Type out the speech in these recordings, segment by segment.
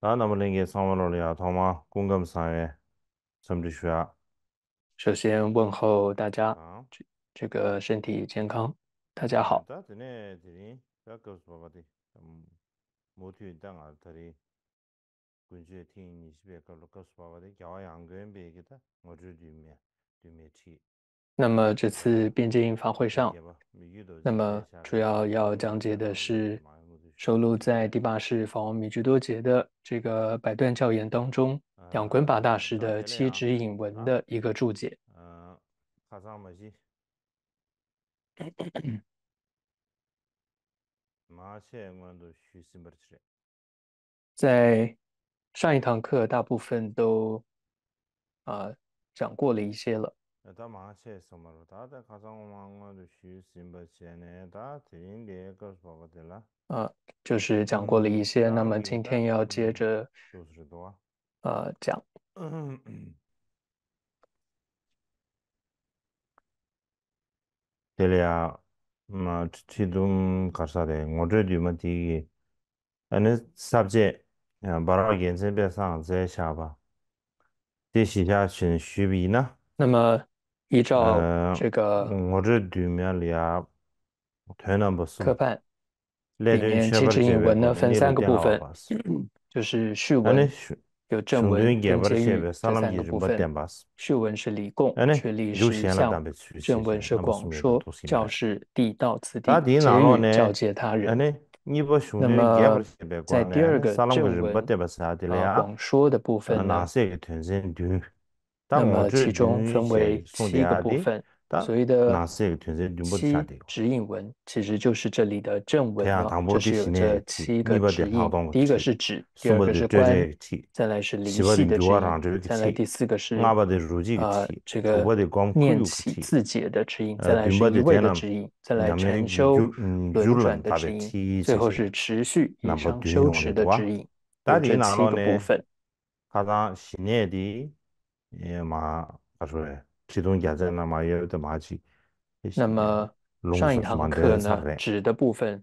那那么林杰，上午好，的亚涛吗？公干三月什么的需要。首先问候大家，这这个身体健康。大家好。那么这次边境发会上，那么主要要讲解的是。收录在第八世法王米巨多杰的这个百段教言当中，养滚巴大师的七指引文的一个注解。嗯，在上一堂课，大部分都啊讲过了一些了。了？呃，就是讲过了一些，那么今天要接着呃讲。嗯嗯。对了，那么其中干啥的？我这对面，那你啥不接？嗯，把那个眼睛别上，接下吧。第条，选谁笔呢？那么依照这个，我这对面俩，全能不输。可判。里面其实语文呢分三个部分，就是序文、有正文、结语这三个部分。序文是立功，确立事项；正文是广说教示地到此地，结语教诫他人。那么在第二个正文啊广说的部分，那么其中分为七个部分。所谓的七指引文，其实就是这里的正文嘛。就是这七个指引，第一个是指，第二个是观，再来是灵性的指引，再来第四个是啊这个念起自解的指引，再来一味的指引，再来禅修轮转的指引，最后是持续与收持的指引。这七个部分，他讲心念的，哎呀妈，他说。其中也在那么也有的麻鸡。那么上一堂课呢，纸的部分，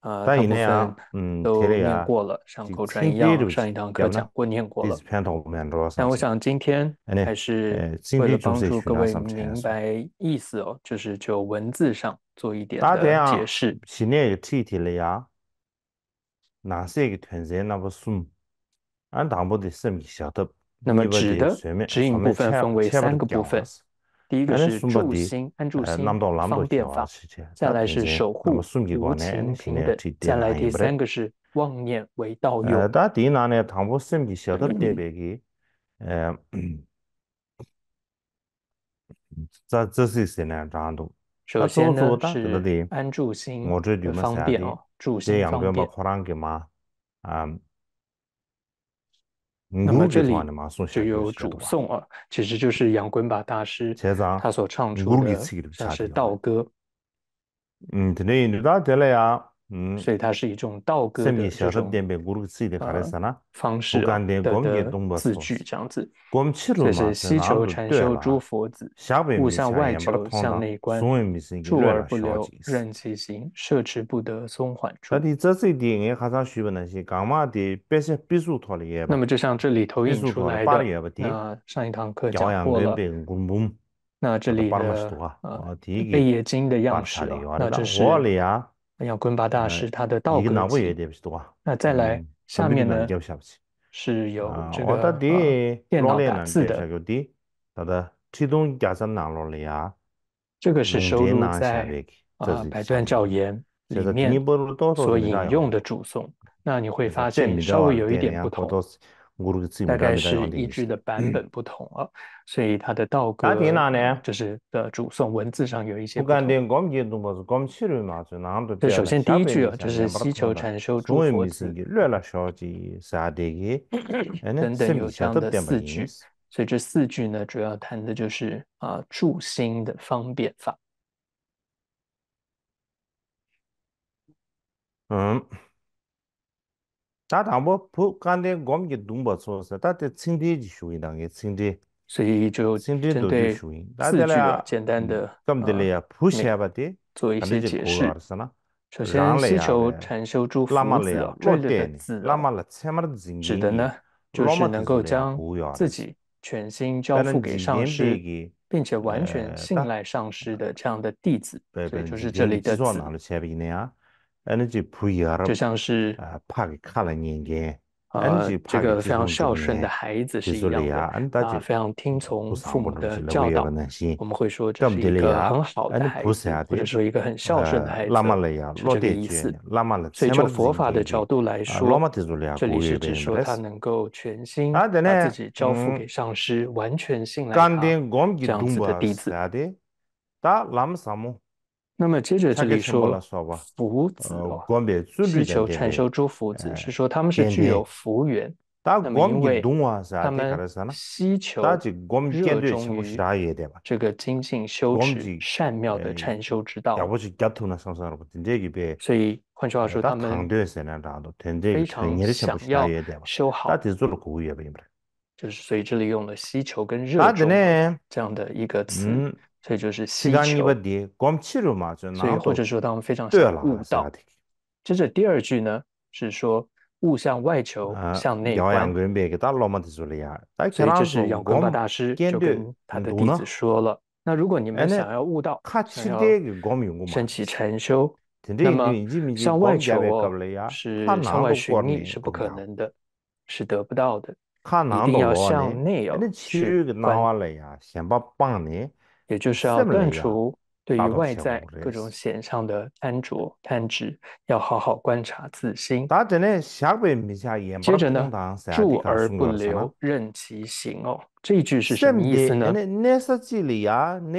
呃，大部分嗯都念过了，像口传一样，上一堂课讲过念过了。但我想今天还是为了帮助各位明白意思哦，就是就文字上做一点解释。前面也提一提了呀，哪些个团在那不数，俺大部的字没晓得。那么指的指引部分分为三个部分，第一个是助心、安住心、方便法，再来是守护清净心的，再来第三个是妄念为道用。那第一呢，唐波森必须要得别个，呃，这这是谁呢？张度。首先呢是安住心，方便哦，助心方便。那麼這個方面是主要主送啊,其實就是楊君巴大師他所創出的,這是道歌。嗯,德內達的了呀。嗯，所以它是一种道歌的种方式的字句这样子，这是希求禅修诸佛子，勿向外求，向内观，住而不留，任其行，摄持不得松缓住。那你这最底还算学不那些，干嘛的？别是避暑脱的也。那么就像这里投影出来的，上一堂课讲过了。那这里的贝叶经的样式，那这是。还有昆巴大师，他的道馆。那再来下面呢？是有这个电脑打字的。咋的？其中加上哪落了呀？这个是收录在啊，百段教研里面所引用的注诵。那你会发现稍微有一点不同。大概是一句的版本不同了，所以它的道歌。到底哪呢？就是的主诵文字上有一些。不这首先第一句啊，就是希求禅修助佛子。等等，有这样的四句，所以这四句呢，主要谈的就是啊，助心的方便法。嗯。咱当不不讲的，我们一懂不错噻，但得听的就属于那个听的，所以就听得多点属于。但是嘞，简单的，简单的，简单的，做一些解释。首先，祈求长寿诸佛子，这子，喇子，了，什么字指的呢？就是能够将自己全心交付给上师，并且完全信赖上师的这样的弟子，所以就是这里的字。就像是啊，给看了念念，啊，这个非常孝顺的孩子是一样的啊，非常听从父母的教导，我们会说这是一个很好的孩子，或者说一个很孝顺的孩子，是这个意思。所以从佛法的角度来说，这里是指说他能够全心把自己交付给上师，完全信赖他这样子的弟子。那么接着这里说，福子，关别祈求成就诸福子，是说他们是具有福缘，那么因为他们希求热衷于这个精进修持善妙的禅修之道。所以换句话说，他们非常想要修好。就是所以这里用了希求跟热衷这样的一个词。所以就是需求，所以或者说他们非常想悟道。接着第二句呢，是说悟向外求，向内。所以就是，光巴大师就跟他的弟子说了：，那如果你们想要悟道，升起禅修，那么向外求是向外寻觅，是不可能的，是得不到的。一定要向内，要去。先把帮你。也就是要断除对于外在各种显象的贪着贪执，要好好观察自心。接着呢，住而不留，任其行哦。这一句是什么意思呢？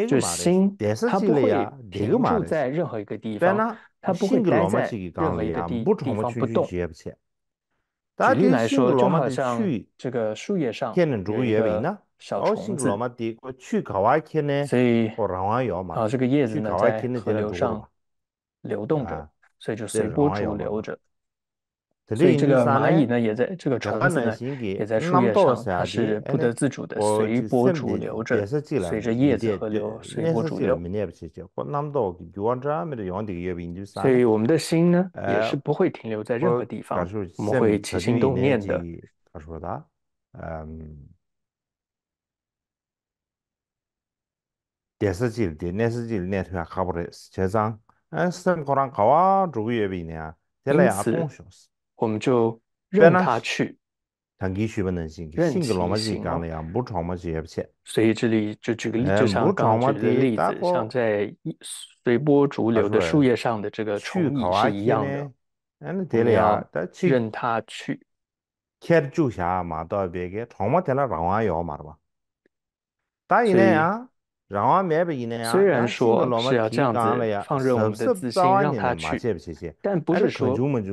就心，它不会停住在任何一个地方，它不会呆在任何一个地地方不动。对于来说，就好像这个树叶上天主为呢。小虫子嘛，的，它去搞外天呢，所以，话嘛，啊，这个叶子呢在河流上流动着，所以就随波逐流着。所以这个蚂蚁呢也在这个虫子呢也在树叶上，它是不得自主的随波逐流着，随着叶子河流随波逐流。年不去那么多就散。所以我们的心呢也是不会停留在任何地方，我们会起心动念的。他说的，嗯。电视剧里，电视剧里那头还看不到，是结账。嗯，时间可能卡哇，这个月比那，这来啊，共享是。我们就任他去，他给去不能行。任性老么子讲的呀，不闯么子也不去。所以这里就举个例，就像举个例子，像在随波逐流的树叶上的这个虫子是一样的，你要任他去，着住下嘛，到别个吵嘛，得了，让阿要嘛了吧。但一来呀。让俺们也不一样啊，老马提纲了呀，放任们的自信，让他去，但不是说，朋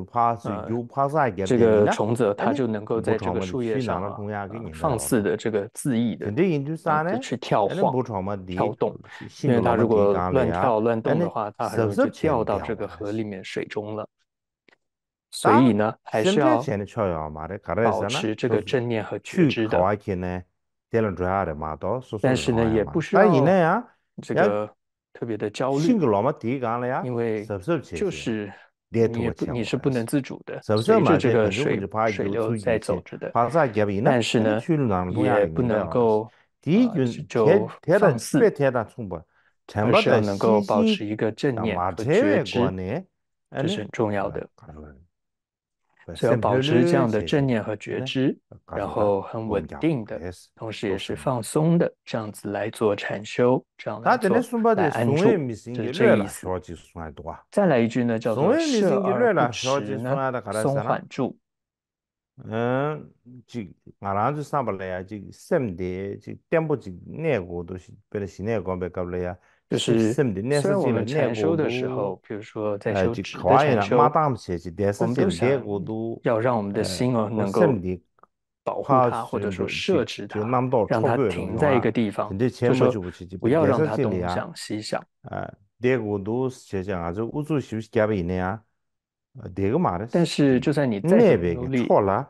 这个虫子，它就能够在这个树叶上嘛，放肆的这个恣意的去跳晃、跳动，因为它如果乱跳乱动的话，它还是掉到这个河里面水中了。所以呢，还是要保持这个正念和去执的。但是呢，也不需要这个特别的焦虑。因为就是你你是不能自主的，你不这个水水流在走着的。但是呢，也不能够第一就放肆，第二从不，而且能够保持一个正念觉知，这是重要的。是要保持这样的正念和觉知，然后很稳定的，同时也是放松的，这样子来做禅修，这样子来做安住，是这意思。再来一句呢，叫做“是是呢松缓住”。嗯，就我那就上不来呀，就身体就顶不起那个东西，别的事那个别搞不来呀。就是，所我们签收的时候，比如说在收、我们要让我们的心哦能够保护它，或者说设置它，让它停在一个地方，就说不要让它东想西个想啊，是个嘛的，但是就算你再努力，错了，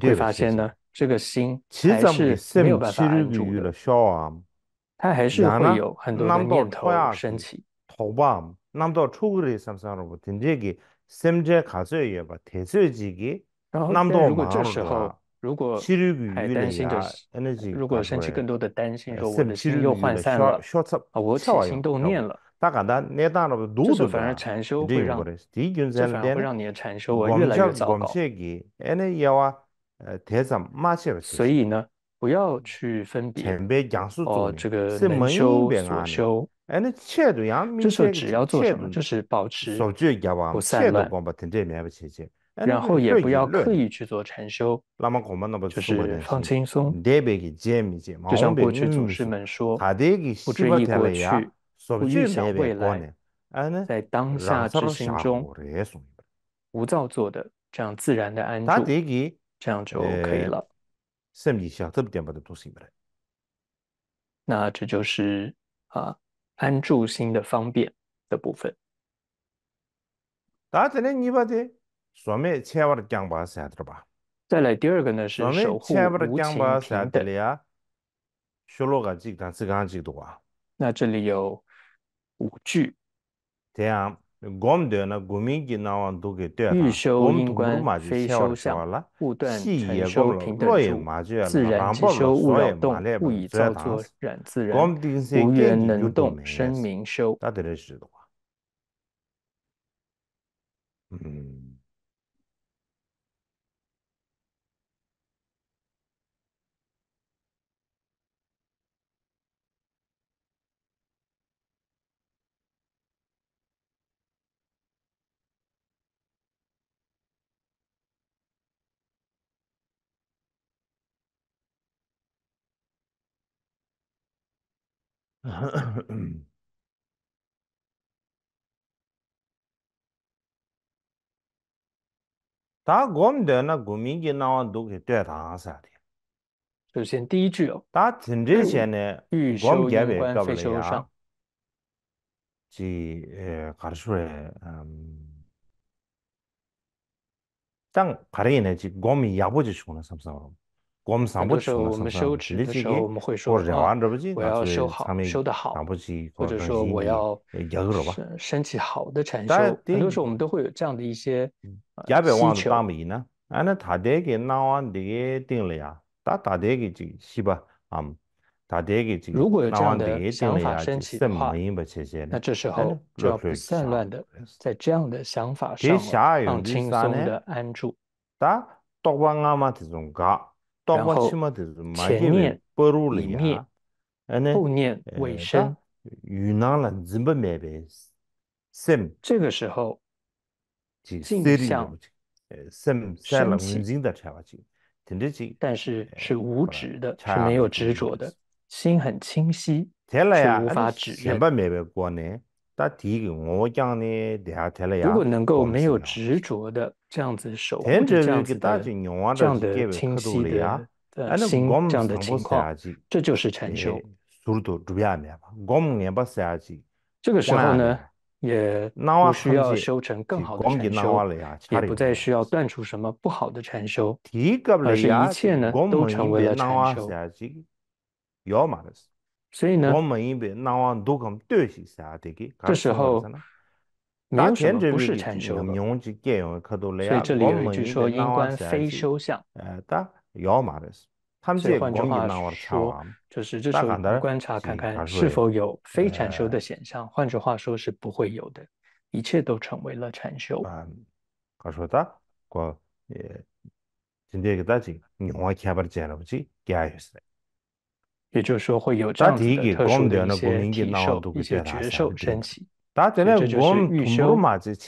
会发现呢，这个心还是没有办法住的。他还是会有很多念头、生气、头棒。那么多初级上上路，紧接着心结卡在里边，抬在自己。然后，如果这时候如果还担心这如果升起更多的担心，说我又涣散了啊，我起心动念了。大家，那那那了多着反而禅修会让，这反而会让你的禅修越来越糟糕。所以呢？不要去分别，前辈讲述祖这个冷秋所修，哎，那切都候只要做什么，就是保持，保持不散乱。然后也不要刻意去做禅修，就是放轻松，就像过去祖师们说，不追忆过去，不预想未来，在当下之心中，无造作的这样自然的安住，这样就 OK 了。这么点不来。那这就是啊，安住心的方便的部分。你把的，说明千万的讲三点再来第二个呢是守护无情平等。学个几刚几多啊？那这里有五句。这样？我们对那古明吉那往都给断了，我们土木嘛就消掉了啦。气也空，土罗也嘛就，山崩了，水也嘛来不来，不自然。我们定性就明了。 다곰데나구밍게나와독이때다사데. 우선 1째요. 다진지전에 우곰게베가 벌어져요. 지我们上不收，我们收，的时候，我们会说啊，我要收好，收的好，或者说，我要身身好的承受。但很多时候我们都会有这样的一些需求。啊，那他得给拿完得给定了呀，他他得给这个是吧？啊，他得给这个如果有这样的想法申请升起，那这时候就要不散乱的，在这样的想法上，放松的安住。打多王阿妈这种噶。然后前面里面后面尾声，遇难了你不明白 sim 这个时候，镜像呃 sim 但是是无执的，是没有执着的，心很清晰，却无法指认。不明白过呢，他第一个我讲的第二条呀。如果能够没有执着的。这样子手，这样的清晰的心，这样的情况，这就是禅修。这个时候呢，也不需要修成更好的禅修，也不再需要断除什么不好的禅修，而是一切呢都成为了禅修。所以呢，这时候。完全不是禅修嘛，所以这里有一句说：应观非受相。哎，但要么的是，他们这换句话说，就是这时候观察看看是否有非禅修的现象，换句话说是不会有的，一切都成为了禅修。嗯，他说的，过，也今天给大经，你阿听不着了不？就讲一下。也就是说，会有这样的特殊的些体受、一些觉受升起。这就是预修金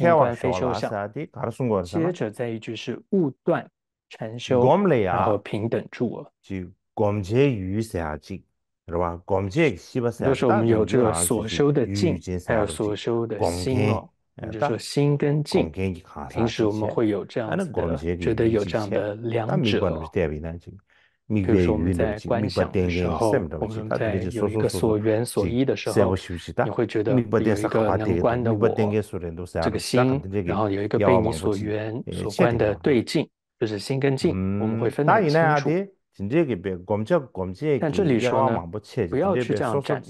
刚非修相的。接着再一句是悟断禅修后平等住。就广结余下境，吧？广结就是我们有这个所修的境，还有所修的心。就是心跟静。平时我们会有这样子的，觉得有这样的良知。比如说我们在观想的时候，我们在有一个所缘所依的时候，你会觉得有一个观的我，这个心，然后有一个被你所缘所观的对境，就是心跟境，我们会分的清楚。但这里说嘛不要去这样站，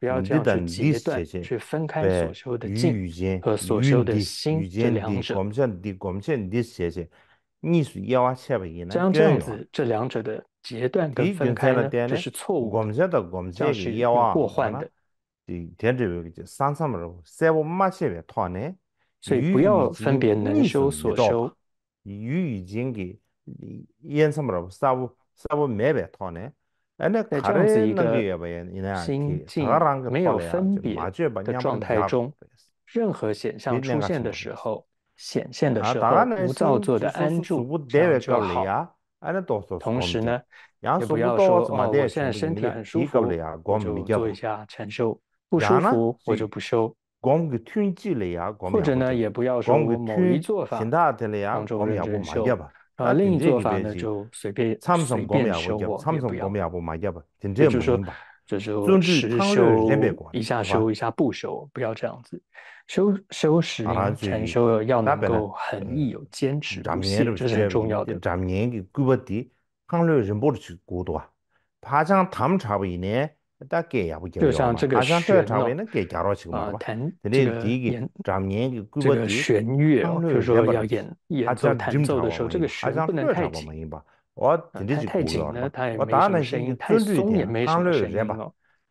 不要这样去截断，去分开所修的境和所修的心这两者。一将这样子这两者的截断跟分开呢，这是错误。我们讲得，我们讲的过患的，对，天主有个叫三什三五八千八套呢。所以不要分别的，你所得有已经给，一什么罗三五三五五百套呢。哎，那这就是一个心境，没有分别的状态中，任何现象出现的时候。显现的时候，不造作的安住下来。同时呢，也不要说我现在身体很舒服，就做一下禅修；不舒服，我就不修。或者呢，也不要说某一做法，广州也不啊，另一做法呢，就随便，随便收我。就说。就是说，修一下修一下不修，不要这样子。修修时全修要能够恒毅有坚持不懈，这是重要的。常年给顾不得，康乐人不住去过多。好像他们差不多一年大概也不就像这个旋律能改加入去嘛吧？这个这个旋律，就是说要演演奏的时候，这个声不能太急。我太紧了，当然没什么；太松也没什么声音吧。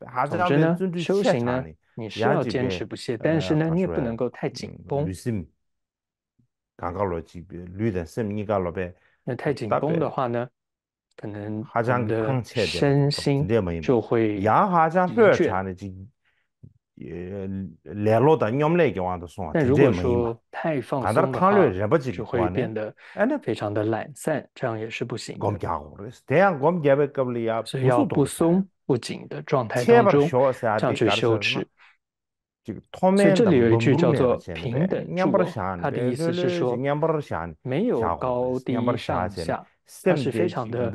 还是觉得修行呢，你是要坚持不懈，但是呢，你也不能够太紧绷。逻辑，绿你那太紧绷的话呢，可能好的身心就会。的确。也联络到你们来给我都算，但如果说太放松的话，就会变得哎，那非常的懒散，这样也是不行。这样我们叫为格利亚，要不松不紧的状态当中，这样去修持。所以这里有一句叫做“平等住”，它的意思是说没有高低上下，但是非常的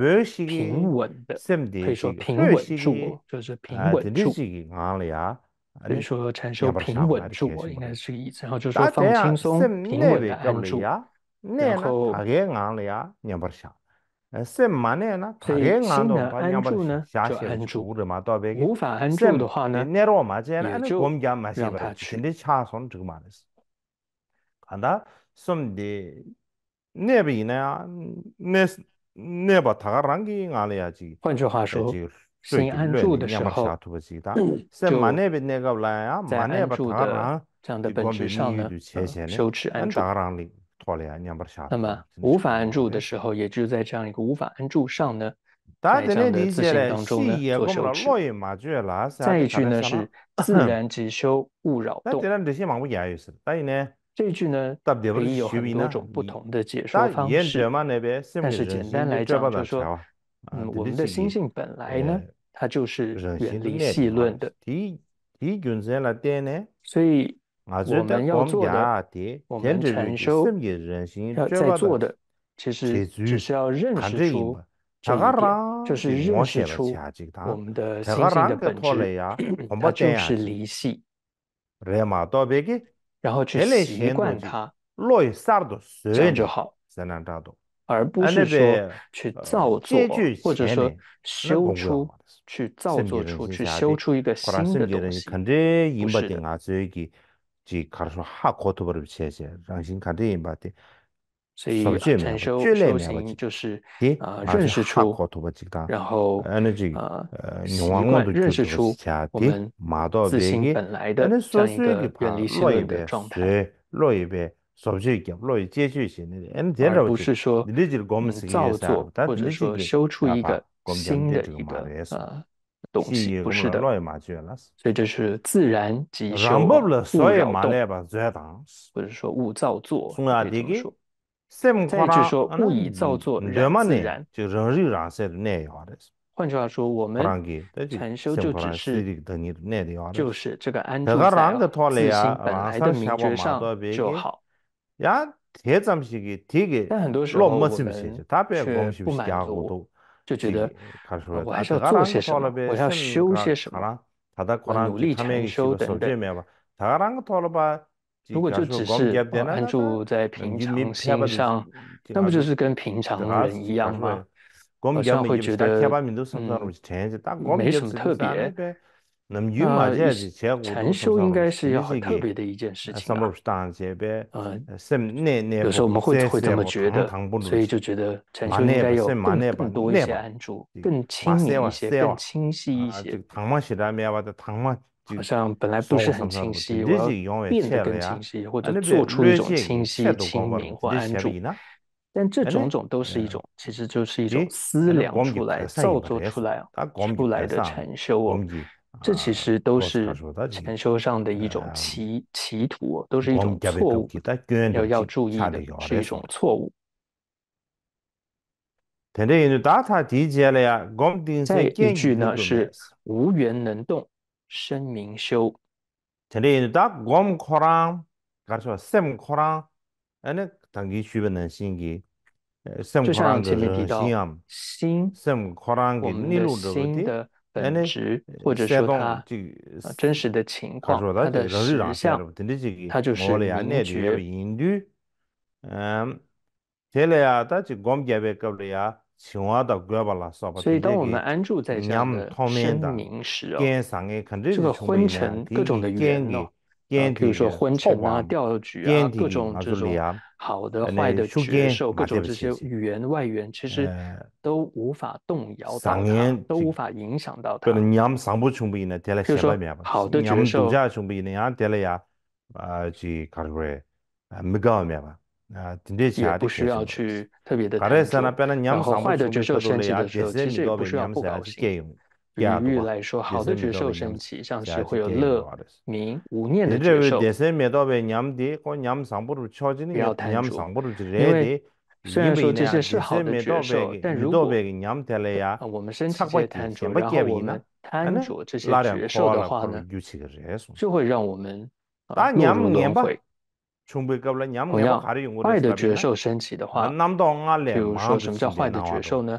平稳的，可以说平稳住，就是平稳住。你说承受平稳住，应该是个意思。然后就说放轻松，平稳的安住。然后他给安了呀，你不想？呃，是嘛呢？那他给安了，你不想？就安住的嘛，到别个。无法安住的话呢，你就呢，我们讲嘛是吧？心里轻松这个嘛事。那什么的那边呢？那那把他搞那给安了呀，就。换句话说。行安住的时候，在这样的本质上呢，那么无法安住的时候，也就是在这样一个无法安住上呢，这样的自信当中呢，这一句呢是自然止修勿扰。这一句呢可以有很多种不同的解说方式，但是简单来讲就说。嗯，我们的心性本来呢，它就是远离戏论的。所以我们要做的、我们禅修、要做的，其实只是要认识出、了解，就是认识出我们的心性的本质，它就是离戏。然后去习惯它，这样就好。而不是说去造作，或者说修出，去造作出，去修出一个新的东西，不是。所以禅修修行就是啊，认识出，然后啊，呃，习惯认识出我们自性本来的这样一个远离心的状态，对，落一边。不是说造作，或者说修出一个新的一个啊东西，不是的。所以这是自然即修，勿动，或者说勿造作。再就说勿以造作为自然。就人肉染色的那样的换句话说，我们禅修就只是就是这个安住在自性本来的名觉上就好。呀，天咱们是给天给老没兴就是讲我就觉得，他说我还要做些什么，我要修些什么。好了，他在过两他们修的时候见吧。他那个了吧？如果就只是安住在平常心上，那不就是跟平常人一样吗？好像会觉得嗯，没什么特别。那么，与嘛这些，禅修应该是要特别的一件事情。啊，什那那有时候我们会会这么觉得，所以就觉得禅修应该有更多一些安住，更清明一些，更清晰一些。好像本来不是很清晰，我要变得更清晰，或者做出一种清晰、清明或安住。但这种种都是一种，其实就是一种思量出来、造作出来、出来的禅修。这其实都是禅修上的一种歧歧途，都是一种错误，要要注意的是一种错误。在一句呢是无缘能动生明修。就像前面提到，心，我们的新的。or 或者说他真实的情况，他的实像，他就是阴局，阴局。嗯，这了啊，他就光这边搞了呀，其他的管不了，所以当我们安住在家的身名时，这个昏沉各种的烦恼，比如说昏沉啊、掉举啊、各种这种。好的、坏的接受各种这些语言、外援，其实都无法动摇他，都无法影响到他。全部比面说，好的全部角色，啊，不需要去特别的，和坏的角色衔接的衔接，的个不需要不搞这些。领域来说，好的觉受升起，像是会有乐、明、无念的觉受。不要贪著，因为虽然说这些是好的觉受，但如果他会贪著，然后我们贪这些觉受的话呢，就会让我们。啊，两面吧。同样，坏的觉受升起的话，比如说什么叫坏的觉受呢？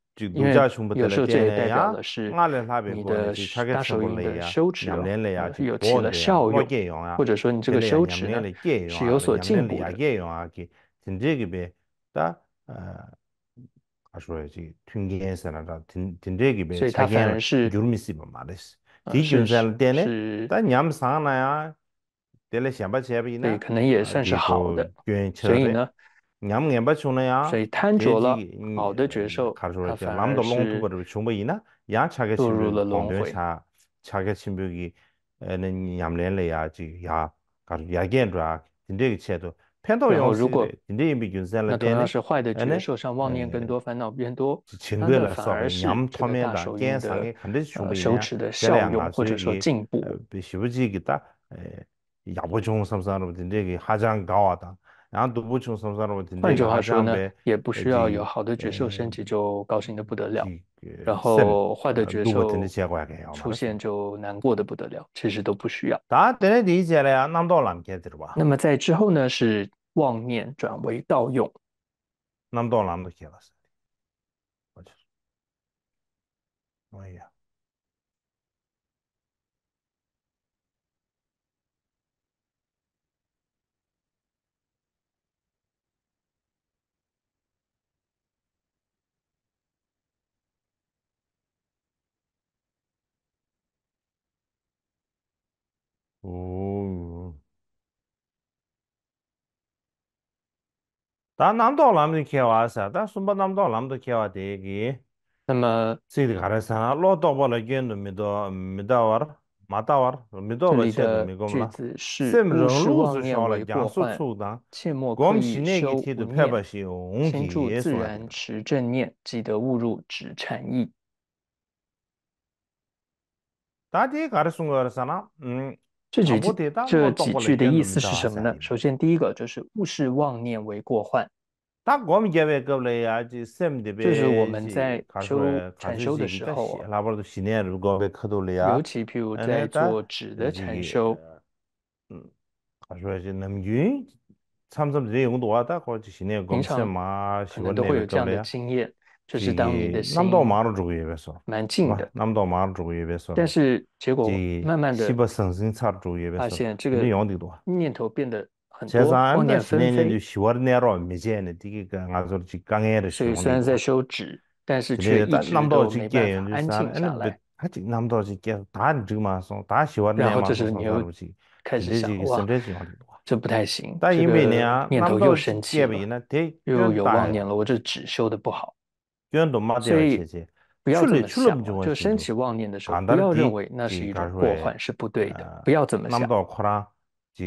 因为有时候这也代表的是你的打手印的收支啊，有钱的效益，或者说你这个收支啊是有所进步。所以，他反而是，嗯，是，但你们三个呀，带来三百几万的，对，可能也算是好的，所以呢。我们按不就那样，所以贪着了好的觉受，他那么多轮度或者穷不一呢？也吃个了龙也吃吃个食物给，呃，那我们连累啊，就也也跟着，你这个钱都，偏到我们这边，你这个被卷在了里那肯定是坏的觉受，上妄念更多，烦恼变多，那反而是我们方面上减少的，手持的效用或者说进步，西不记给他，呃，也不中什么什么的，你这个好像搞啊的。换句话说呢，也不需要有好的角色升级就高兴的不得了，然后坏的角色出现就难过的不得了，其实都不需要。理解了呀，那么多那么在之后呢，是妄念转为盗用，那么多那么多了我就是，哎呀。哦…… 남도 남도 케와사 다 숨바 남도 남도 케와 这几句这几句的意思是什么呢？首先第一个就是勿视妄念为过患。就是我们在修禅修的时候，尤其譬如在做纸的禅修，嗯，他说的是能云，参参之间有工作啊，大哥就训练公嘛，你们都会有这样的经验。就是当我的心，那么多马路周围也别说，蛮近的。那么多马路周别但是结果慢慢的，西北省省查也别说，念头变得很多。先生，俺就喜欢没见第一个，的时候所以虽然在修纸，但是却一直都没办法安静下来。他就那么多就打你这个嘛说，打喜欢的嘛，然后就是你又开始想我，这不太行。但因为呢，念头又生气，又有妄念了。我这纸修的不好。不要这么想。就升起妄念的时候，不要认为那是一种过患是不对的，不要怎么想，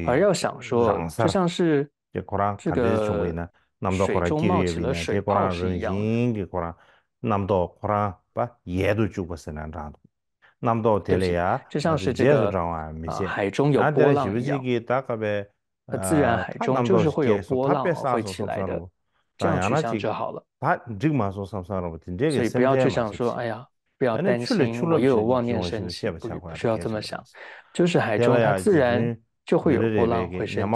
而要想说，就像是这个水中冒起了水泡一样。那么多，不，也都救不起来的。那么多，就像是这个海中有波浪一样。那自然海中就是会有波浪会起来的。这样去想就好了。所以不要去想说，哎呀，不要担心我又有妄念生起，不需要这么想。就是海中自然就会有波浪会升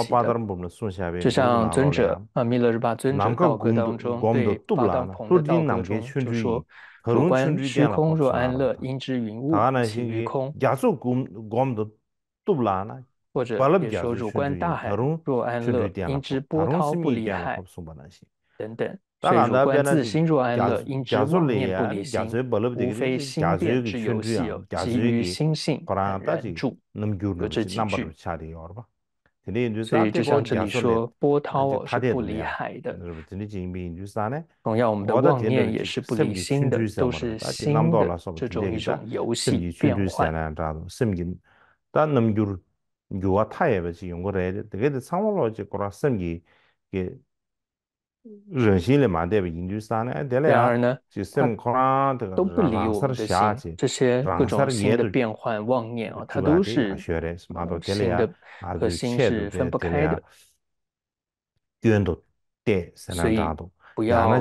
起。就像尊者啊，弥勒日巴尊者道歌当中，对，杜布拉苏金南格劝喻说：，主观虚空若安乐，因知云雾起于空。亚祖古，我们都杜布拉呢？或者也说主观大海若安乐，因知波涛不离海。等等，当然有关自心若安乐，因知念不离心；非心变之游戏，基于心性而住。有这几句。所以就像这里说，波涛是不离海的。同样，我们的妄念也是不离心的，都是心的这种一场游戏变幻。但 namgyur y 是用过来的，这个藏文话就讲什么 n a m 人心里嘛，对不对？印度山对了，就什么空啊，这个染色的相，这些各种新的变换妄念啊，它都是新的，和心的是分不开的，所以。不要当你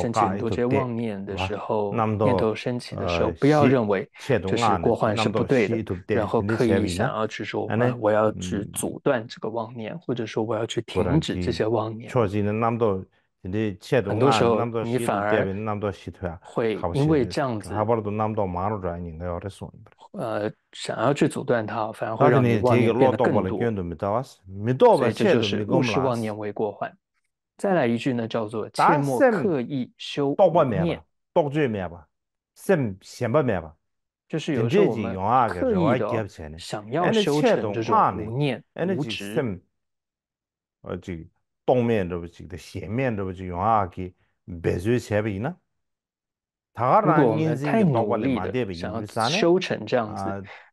升起这些妄念的时候，念头升起的时候，不要认为这是过患是不对的，然后刻意想要去说，我要去阻断这个妄念，或者说我要去停止这些妄念。很多时候，你反而会因为这样子，呃，想要去阻断它，反而会让你妄念更多。这就是不去妄念为过患。再来一句呢，叫做切莫刻意修念。半正面吧，多正面吧，正面吧。就是有时候我们刻意的想要修成这种不念、无知，而且正面都不起的，邪面都不起，用阿给，别做邪不呢？呐。如果太努力的想要修成这样子。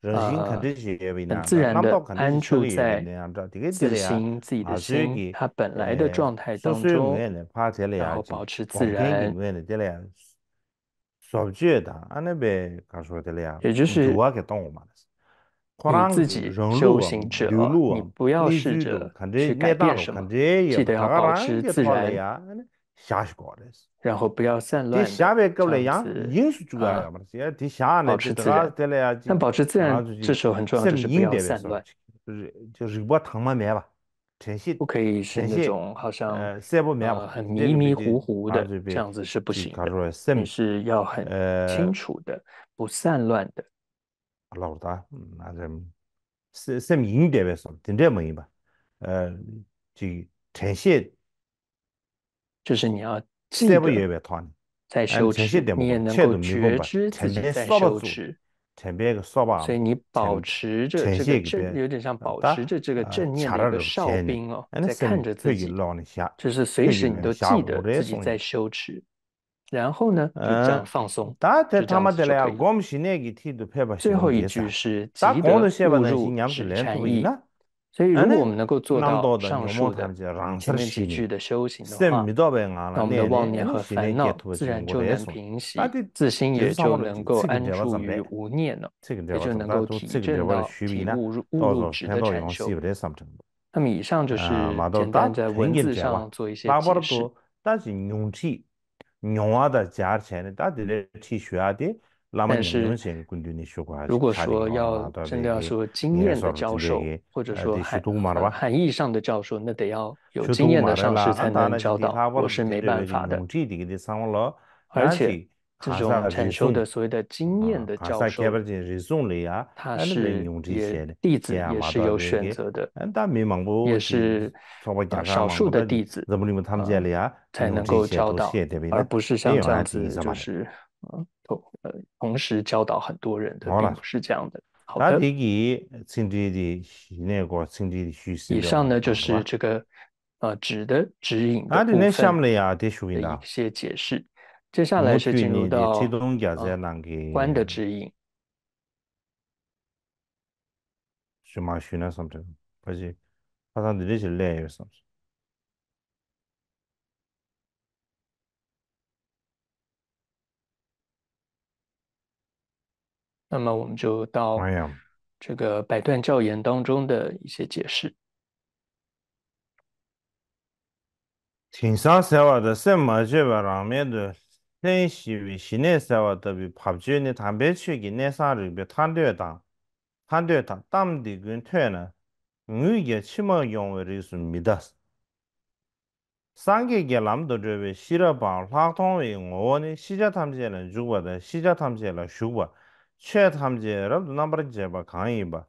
人心肯定是为变的，他们不可能属于这样子。这个自然啊，啊，所以给。都需要努的，怕起来呀。光天明月的，这了呀。说不觉得，俺那边刚说的呀。也就是。主要给动物嘛，是。当你修行者，你不要试着去改变什么，记得要保持自然。下去搞的是，然后不要散乱。地下面搞了一样，阴主要不现在下呢，但保持自然，这时候很重要就是要散乱，就是就是卧躺嘛面吧，以是那种好像，呃，睡不眠吧，很迷迷糊糊的，这样子是不行，你是要很清楚的，不散乱的。老大，嗯，还是是阴点位上，顶这门吧，呃，就晨起。就是你要记得在修持，你也能够觉知自己在修持，所以你保持着这个正，有点像保持着这个正念的哨兵哦，在看着自己，就是随时你都记得自己在修持，然后呢，就这样放松。最后一句是急得不如禅意。所以，如果我们能够做到上述的前面几句的修行的话，那我们的妄念和烦恼自然就能平息，自心也就能够安住于无念了，也就能够体证到体悟入入止的成就。那么以上就是简单文字上做一些解释。但是，如果说要真的要说经验的教授，或者说含含义上的教授，那得要有经验的上师才能教导，我是没办法的。而且，这种成熟的所谓的经验的教授，他是也弟子也是有选择的，也是少数的弟子才能够教导，而不是像这样子就是。啊，同呃同时教导很多人的，并不是这样的。好的。那第针对的是那个针对的学士。以上呢就是这个呃指的指引部分的一些解释。接下来是进入到观的指引。学嘛学那什么不是，生的这些就有什么。那么我们就到这个百段教研当中的一些解释。天上三娃的什么就把上面的那些与西南三娃的比较呢，他们去给南山那边团队大，谈略他们的跟团呢，渔也起码用为的是没得。三个月他们到这边了吧？老单位我呢，西家他们家来住过的，西家他们家来学过。chē tam jē rāb dō nāmbar jē bā kāñi bā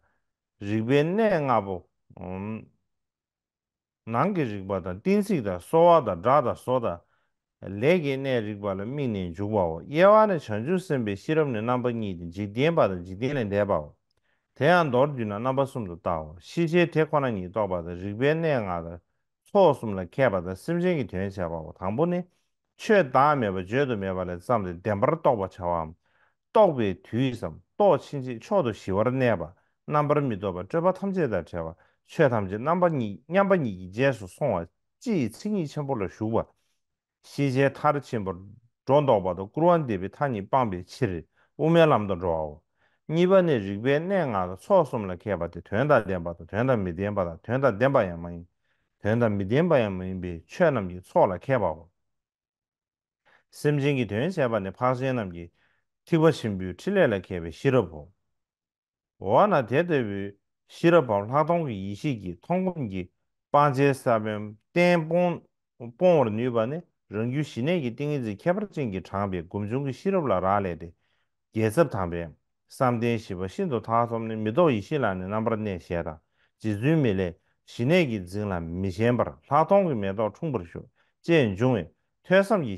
rīgbē nē ngā bō nāngi rīgbā dā tīn sīk dā sō wā dā dā dā sō dā lē gē nē rīgbā lā mī nē jūg bā wā yē wā nē chāng chū sēn bē shī rāb nē nāmbar ngī dī jīg dēn bā dā jīg dēn lē dē tōkbi tūyī 또 신지 초도 chōdō shīwara nē bā, nāmbara mī tō bā, 넘버 bā tamchē dā chē bā, chē tamchē, nāmbā nī, nyāmbā nī yī jē sū sōng wā, jī cīngī chēmbō lā shū bā, xī jē thār chēmbō rōn tō bā tō, kruwān dē bē tāñi bāng bē chī rī, wū mē wā, nī bā rīg ngā sō tiwa shimbiyu chile la kewe shirubu owa na tetewe shirubu la tongki yishi ki tongkongi panje sabiwa ten pong pong war niyubani rangyu shinegi tingi zi kebar jingi changbiya la rali di gyesab tangbiya samdiya shibwa shinto tahasomni mido yishi la sheda mele shinegi zingla mishenbar mido jen yungi tuyasamgi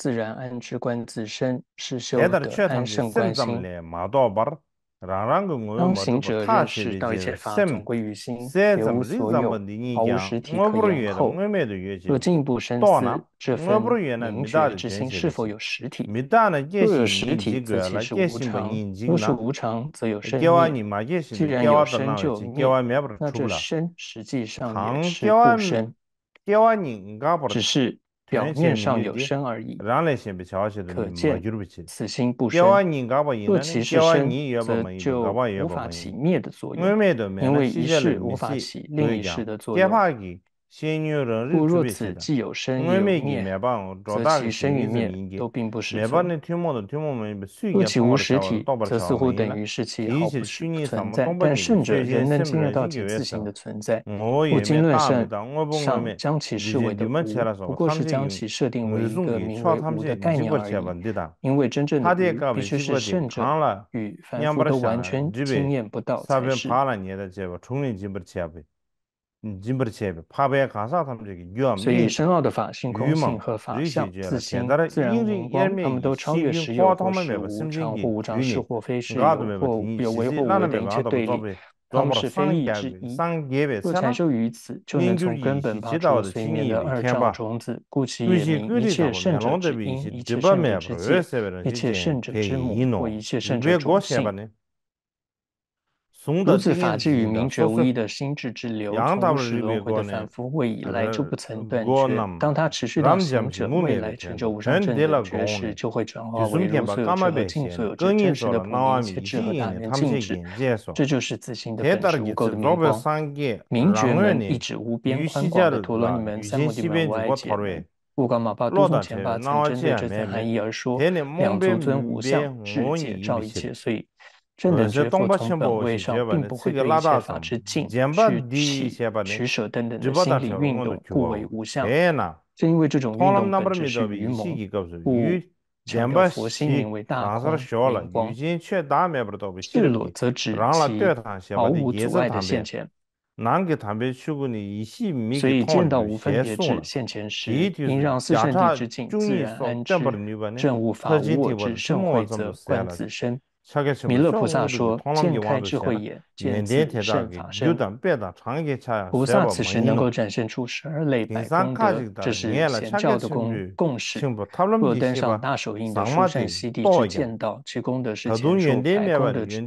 自然安之，观自身是修的安胜观心。当行者认识到一切法终归于心，别无所有，毫无实体可言后，若进一步深思这份明达之心是否有实体？若有实体，则个来无常，无是无常，则有实体。既然有身，就有那这身实际上也是不身，只是。表面上有生而已，可见此心不生，不其生，则就无法起灭的作用，因为一世无法起另一世的作用。先有人，若如此，既有身与面，则其生与面都并不是错。若其无实体，则似乎等于是其毫不存在。但甚至人能进入到其自行的存在，我，经论上上将其视为的，不过是将其设定为一个名物的概念而已。因为真正的必须是正者与都完全经验不到才是。嗯，所以，深奥的法性空性、和法相自性、自然无光，他们都超越实有、和实有，有无、有是或非是、有为或无为、相对立，他们是非一之一，若禅修于此，就能从根本拔除随念的二障种子，故其因一切圣者之因，一切圣者之基，一切圣者之母，或一切圣者之性。独自法治与明觉无异的心智之 流，从始轮回的反复未以来就不曾断绝。当它持续到行者未来成就无上正等觉时，就会转化为所有智清净所有众生的菩提心智和大圆镜智，这就是自信的本质，无垢的明光。明觉能一指无边宽广的陀罗尼门三摩地门外界。乌嘎马巴多年前吧曾针对这层含义而说：两足尊无相智界照一切，所以。圣人之佛从本位上，并不会被缺乏之境去弃、取舍等等的心理运动，故为无相。五、前八心，哪是笑了？心今为大卖不了东西。所以见到无分别智，现前时，应让四圣之境自然安持正悟法物之圣慧，则观自身。弥勒菩萨说：“见开智慧眼，见色甚法身。”菩萨此时能够展现出十二类百功德，这是显教的功共识。若登上大手印的殊胜之地，只见到其功德是前教百功德之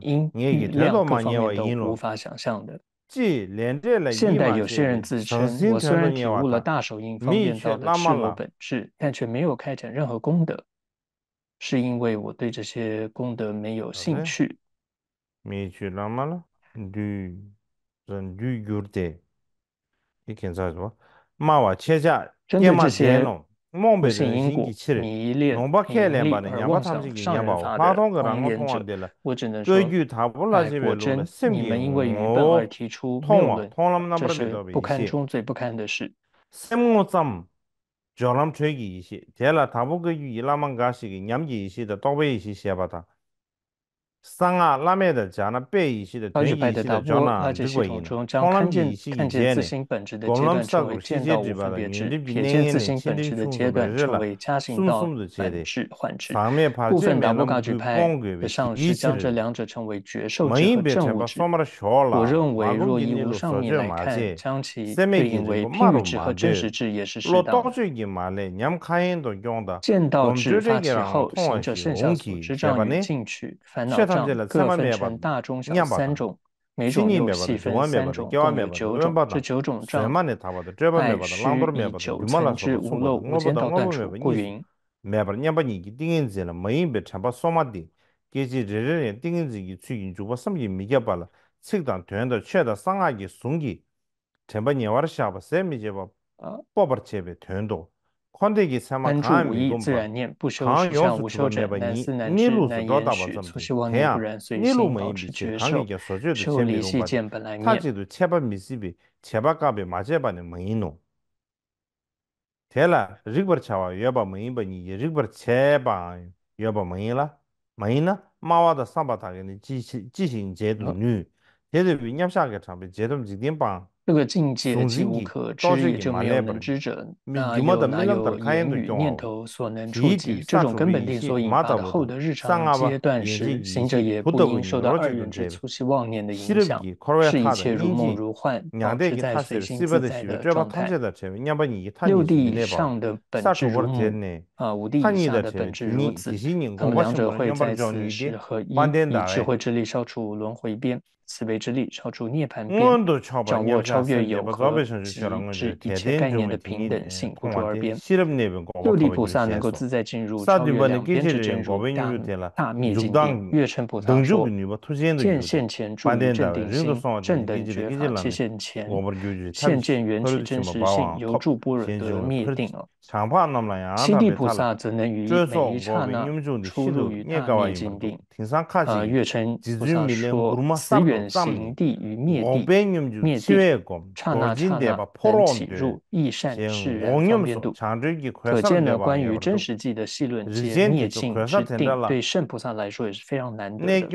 因，两各方面都无法想象的。即，现代有些人自称我虽然体悟了大手印方见到的赤裸本质，但却没有开展任何功德。是因为我对这些功德没有兴趣。没趣那么了，女人女人的，你看在说，妈妈恰恰，针对这些，是因果，是因果，你一列，我上明言我只能说，对他不拉真，你们因为愚笨提出谬论，这是不堪重罪不堪的事。三木赞。 조람 최기 이시 대라 다보그 가시기 냠기 이시다 똑베이 시야바다 三啊，拉面的，加那贝义系的、准义系的章啊，这个中我们见见自性本质的阶段成为见到无分别智；撇见自性本质的阶段成为加行道本质幻智。部分苗部教派的上师将这两者称为觉受智和正悟智。我认为，若以无上面来看，将其对应为品质和真实智也是适当的。见到智发起后，行者身心执障于进去烦恼。仗各分成大、中、小三种，每种又细分三种，共有九种。这九种仗，爱虚以九参之无漏，无间道断处，故云。mēpār ñāpa ñīgi tīngiñ zīla mēyīmbē chāmbā kondi ki sama mi gumba, kaan yonsu chuba neba, ni lu su do daba zambi, kaya ni 这个境界的境无可知也就没有者，那又哪有言语念头所能触及？这种根本定所引发的后的日常阶段时，行者也不应受到二元之粗细妄念的影响，是一切如梦如幻，保持在随心自在的状态。六地以上的本质，啊，五地以下的本质如子。他们两者会在此时和一以智慧之力消除轮回变。慈悲之力超出涅槃边，掌握超越有和无之一切概念的平等性功德而边。六地菩萨能够自在进入超越涅槃之境，大大密境定月称菩萨做见现前诸正定心，正等觉和切现前现见缘起真实性由住波若得密定。七地菩萨则能于每一刹那出入于大密境定。听上卡是，只想说，无缘性，王别牛就，刹那间起入一善世人方便度，可见呢，关于真实迹的细论及灭尽之定，对圣菩萨来说也是非常难得的。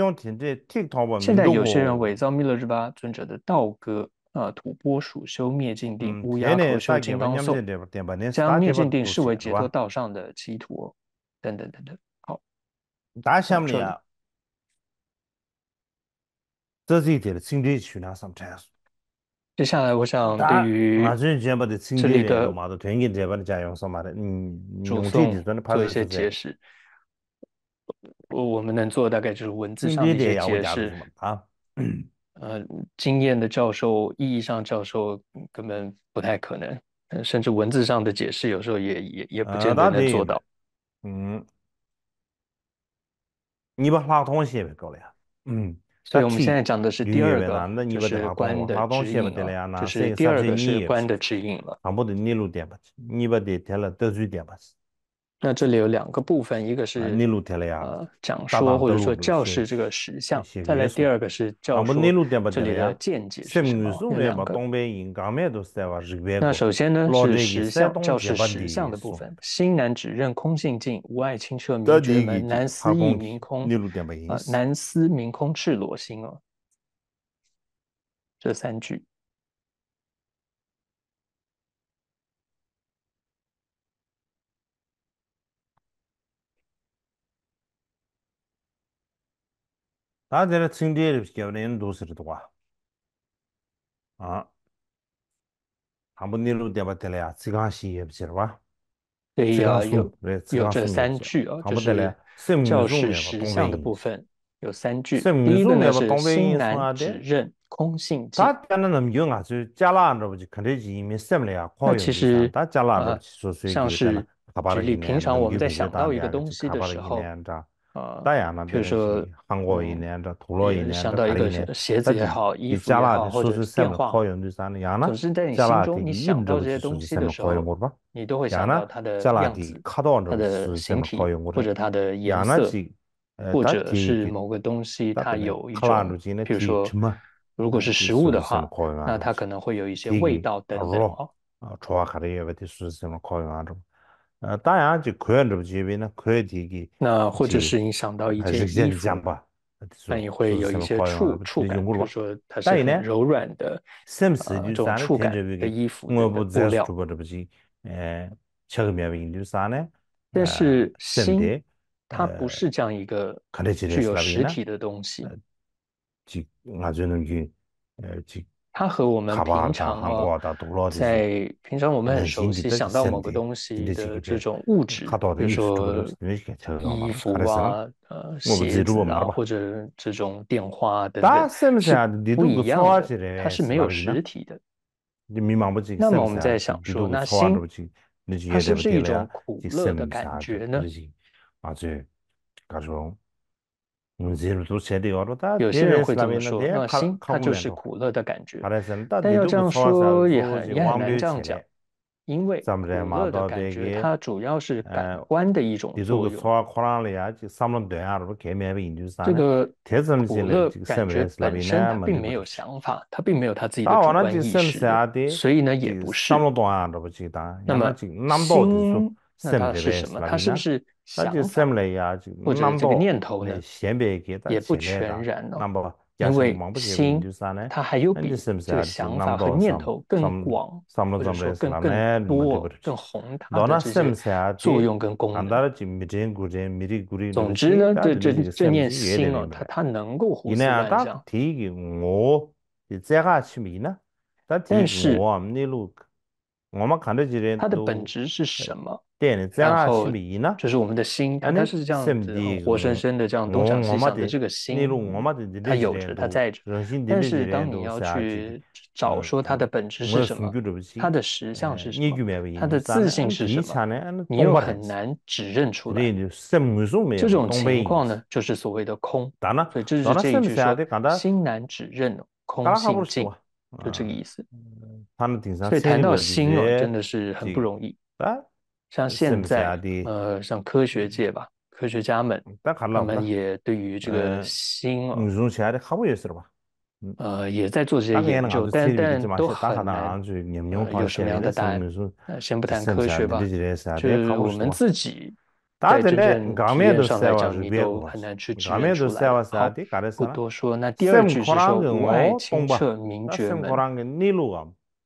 现在有些人伪造弥勒日巴尊者的道歌，呃，吐蕃属修灭尽定，乌鸦口修金刚颂，将灭尽定视为解脱道上的歧途，等等等等。好，打下面啊。这是一点了，清退去哪里？上天数。接下来，我想对于马俊杰把这清退的、马的、退给的，把那家用上马的，嗯，主动做一些解释。我我们能做的大概就是文字上的一些解释啊。嗯，经验的教授意义上教授根本不太可能，甚至文字上的解释有时候也也也不见得能做到。嗯，你把拉东西搞了呀？嗯。所以我们现在讲的是第二个，就是观的指引了，就是第二个是观的指引了。点不？你了，点那这里有两个部分，一个是内录天了呀，讲说或者说教示这个实相，再来第二个是教这里的见解，是什吧？那首先呢是实相，教示实相的部分。心难只认空性镜，无爱清澈明觉门。难思意明空，啊，南思明空赤裸心哦，这三句。啊，咱的春节的节日，那有哪多事的啊？啊？啊，咱们的罗定这边来呀，浙江是有的吧？对呀，有有三句啊，就是教是实像的部分有三句。第啊，呢是心难指认空性。他讲的那么用啊，就加拉那不就肯定是里面什么来啊？其实，呃，像是举例，平常我们在想到一个东西的时候。呃，当亚嘛，比如说韩国一年的、土耳一年的、一年鞋子也好，衣服也好，或者变化，总是在你心中。你想到这些东西的时候，你都会想到它的样子、它的形体，或者它的颜色，或者是某个东西它有一种，比如说，如果是食物的话，那它可能会有一些味道等等啊，穿啊，可以啊，比如说什么可以啊，这种。呃，当然就溃疡这部级别呢，溃疡这个，那或者是影响到一些衣服，吧。那也会有一些触触感，说它是柔软的，甚至就触感的衣服的布料，这呃，个呢，但是新的，它不是这样一个具有实体的东西，就啊，就能去呃去。它和我们平常在平常我们很熟悉想到某个东西的这种物质，比如说衣服啊、呃鞋子啊，或者这种电话等等，不一样的，它是没有实体的。那么我们在想说，那心它是不是一种苦乐的感觉呢？有些人会这么说，他他就是苦乐的感觉，但要这样说也很难这样讲，因为苦乐的感觉它主要是感官的一种作用。这个苦乐感觉本身并没有想法，他并没有他自己的观意识，所以呢也不是。那么心。想法是什么？它是不是想法或者这个念头呢？也不全然。那么，因为心，它还有比这个想法和念头更广，或者说更更多、更宏大的一些作用跟功能。总之呢，这这这念心哦，它它能够胡思乱想。一是。我们看到它的本质是什么？对后就是我们的心，它是这样子，活生生的这样东想西想的这个心，它有着，它在着。但是当你要去找说它的本质是什么，它的实相是什么，它的自信是什么，你又很难指认出来。这种情况呢，就是所谓的空，所以就是这一句心难指认，空性净，就这个意思。他们顶上，所以谈到心哦，真的是很不容易。啊，像现在，呃，像科学界吧，科学家们，他们也对于这个心哦，嗯，从其他的毫无意了吧？呃，也在做这些研究，但但都很难，就也没有科学的答案。先不谈科学吧，就是我们自己，在这些表面上讲，你都很难去解释出来。好的，不多说。那第二句是说，我清澈明觉门。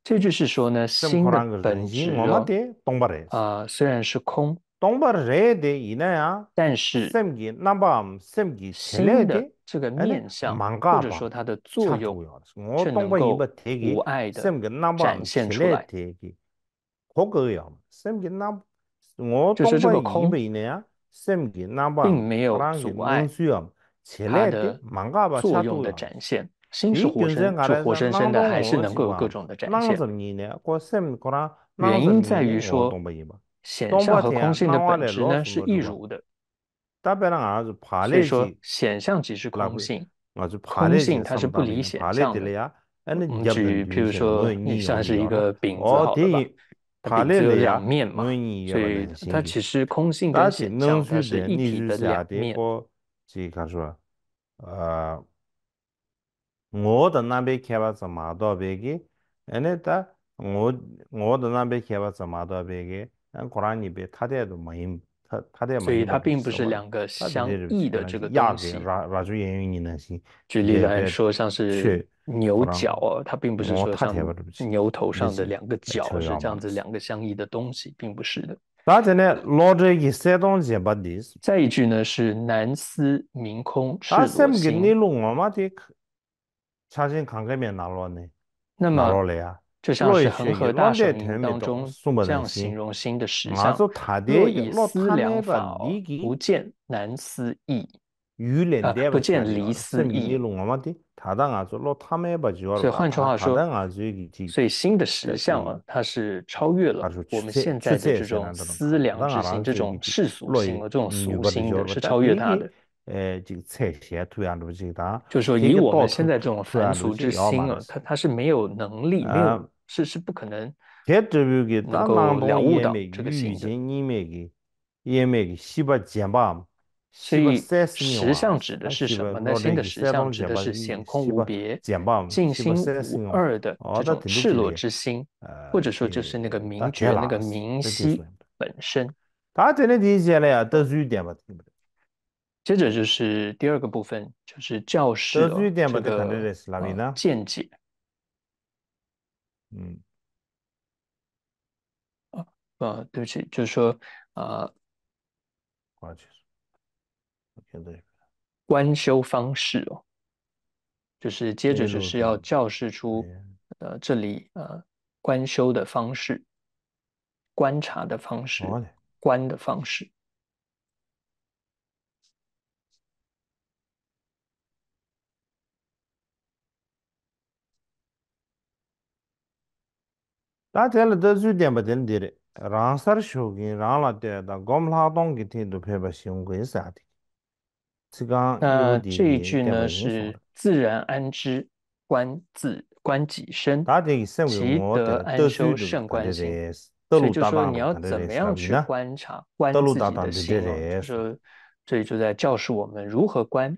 这就是说呢，新的本质啊，虽然是空，但是新的这个面相，或者说它的作用，却能够阻碍的展现出来。好个样，我东方人不一那样，新的那把阻碍作用，它的面相作用的展现。你是正看生像的，无阿弥陀佛，南无弥勒佛。原因在于说，显相和空性的本质呢是一如的。所以说，显相即是空性，空性它是不离显象的。嗯，举比如说，你像是一个饼子好了，饼子两面嘛，所以它其实空性跟显相它是一体的两面。大家能说，呃。我的那边开发是马道边的，那 t 我我的那边开发是马道边的，那 n 然那边他这都没用，他他这所以它并不是两个相异的这个东西。举例来说，像是牛角，它并不是说像牛头上的两个角是这样子两个相异的东西，并不是的。再一句呢是南思明空赤裸心。恰先看搿面拿落呢？哪落来啊？是恒河大神当中这样形容新的石像，有思量法，不见难思议，有难不见离思意。所以换句话说，所以新的石像啊，它是超越了我们现在的这种思量之心、这种世俗心、这种俗心的，是超越它的。呃，这个财钱突然入进当，就是说，以我们现在这种凡俗之心啊，他他是没有能力，没有是是不可能。太多个，大那么多也没，有遇见你那个，你那个也八千吧，七八三所以实相指的是什么？那新的实相指的是显空无别、净心无二的这种赤裸之心，或者说就是那个明觉那个明晰本身。大家真理解了呀？都有点吧？听不。接着就是第二个部分，就是教师的见解。嗯，啊对不起，就是说啊，关修方式哦，就是接着就是要教示出，呃，这里呃，关修的方式，观察的方式，观的方式。那听了这句点不顶的了，让啥小根，让了点，那搞么啥东西听都听不习惯啥的。这讲。那这一句呢是自然安之，观自观己身，其得安修甚关心。所以就说你要怎么样去观察观自己的心，就是，所以就在教示我们如何观。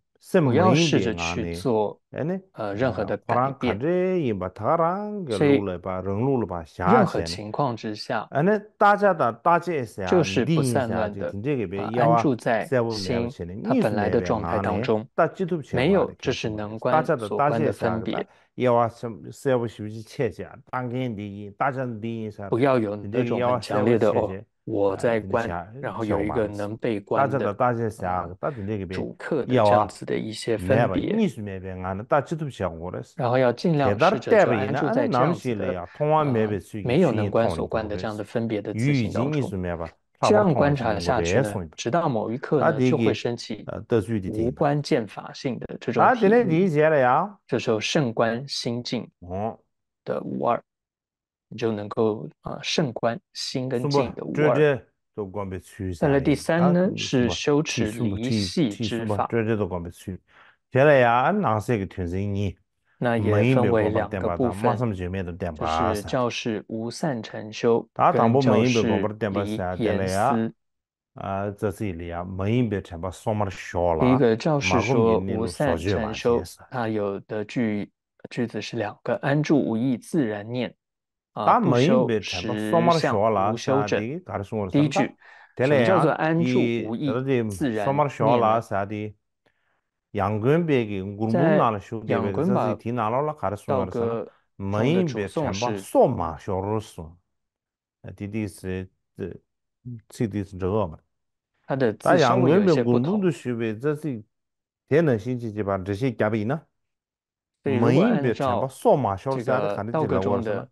怎么样试着去做？哎那呃，任何的改变。所以任何情况之下，啊，那大家的大家是啥？就是不散乱的，安住在心，他本来的状态当中。大没有，这是能观所观的分别。要啊，什三不休是切家，当根第一，大的第一不要有那种强烈的恶。我在观，然后有一个能被观的，大家的大家想，大主客这样子的一些分别。你随便编啊，那大都我的。然后要尽量试着安住在这样的，没有能观所观的这样的分别的自性当中。这样观察下去，直到某一刻呢，就会升起无关见法性的这种。阿底的理解了呀，这时候圣观心境的无二。你就能够啊，胜观心跟境的无二。再来第三呢，是修持离系之法。再来呀，哪些个传承念？那也分为两个部分。就是教是无散禅修，教是离言思。啊，这是一啊，双了。一个教是说无散禅修，它有的句句子是两个，安住无意自然念。他 mainbert ba soma shola xiaoji gar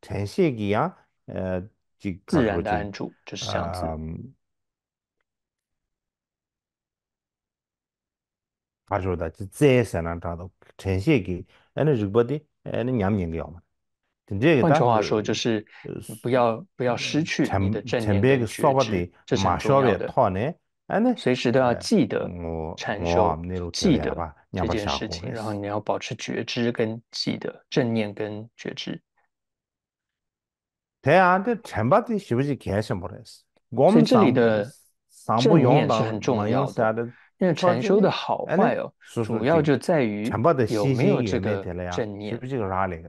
呈现给啊，呃，就自然的安住就是这样子。他说的就再简单，找都呈现给。哎，那说不得，哎，那两面的呀嘛。换句话说，就是不要不要失去你的正念的觉知。马小月的，哎，那随时都要记得我，记得这件事情，然后你要保持觉知跟记得正念跟觉知。对呀，这全部的是不是开什么的事？我们这里的正念是很重要的。那传授的好坏哦，主要就在于有没有这个正念，是不是个的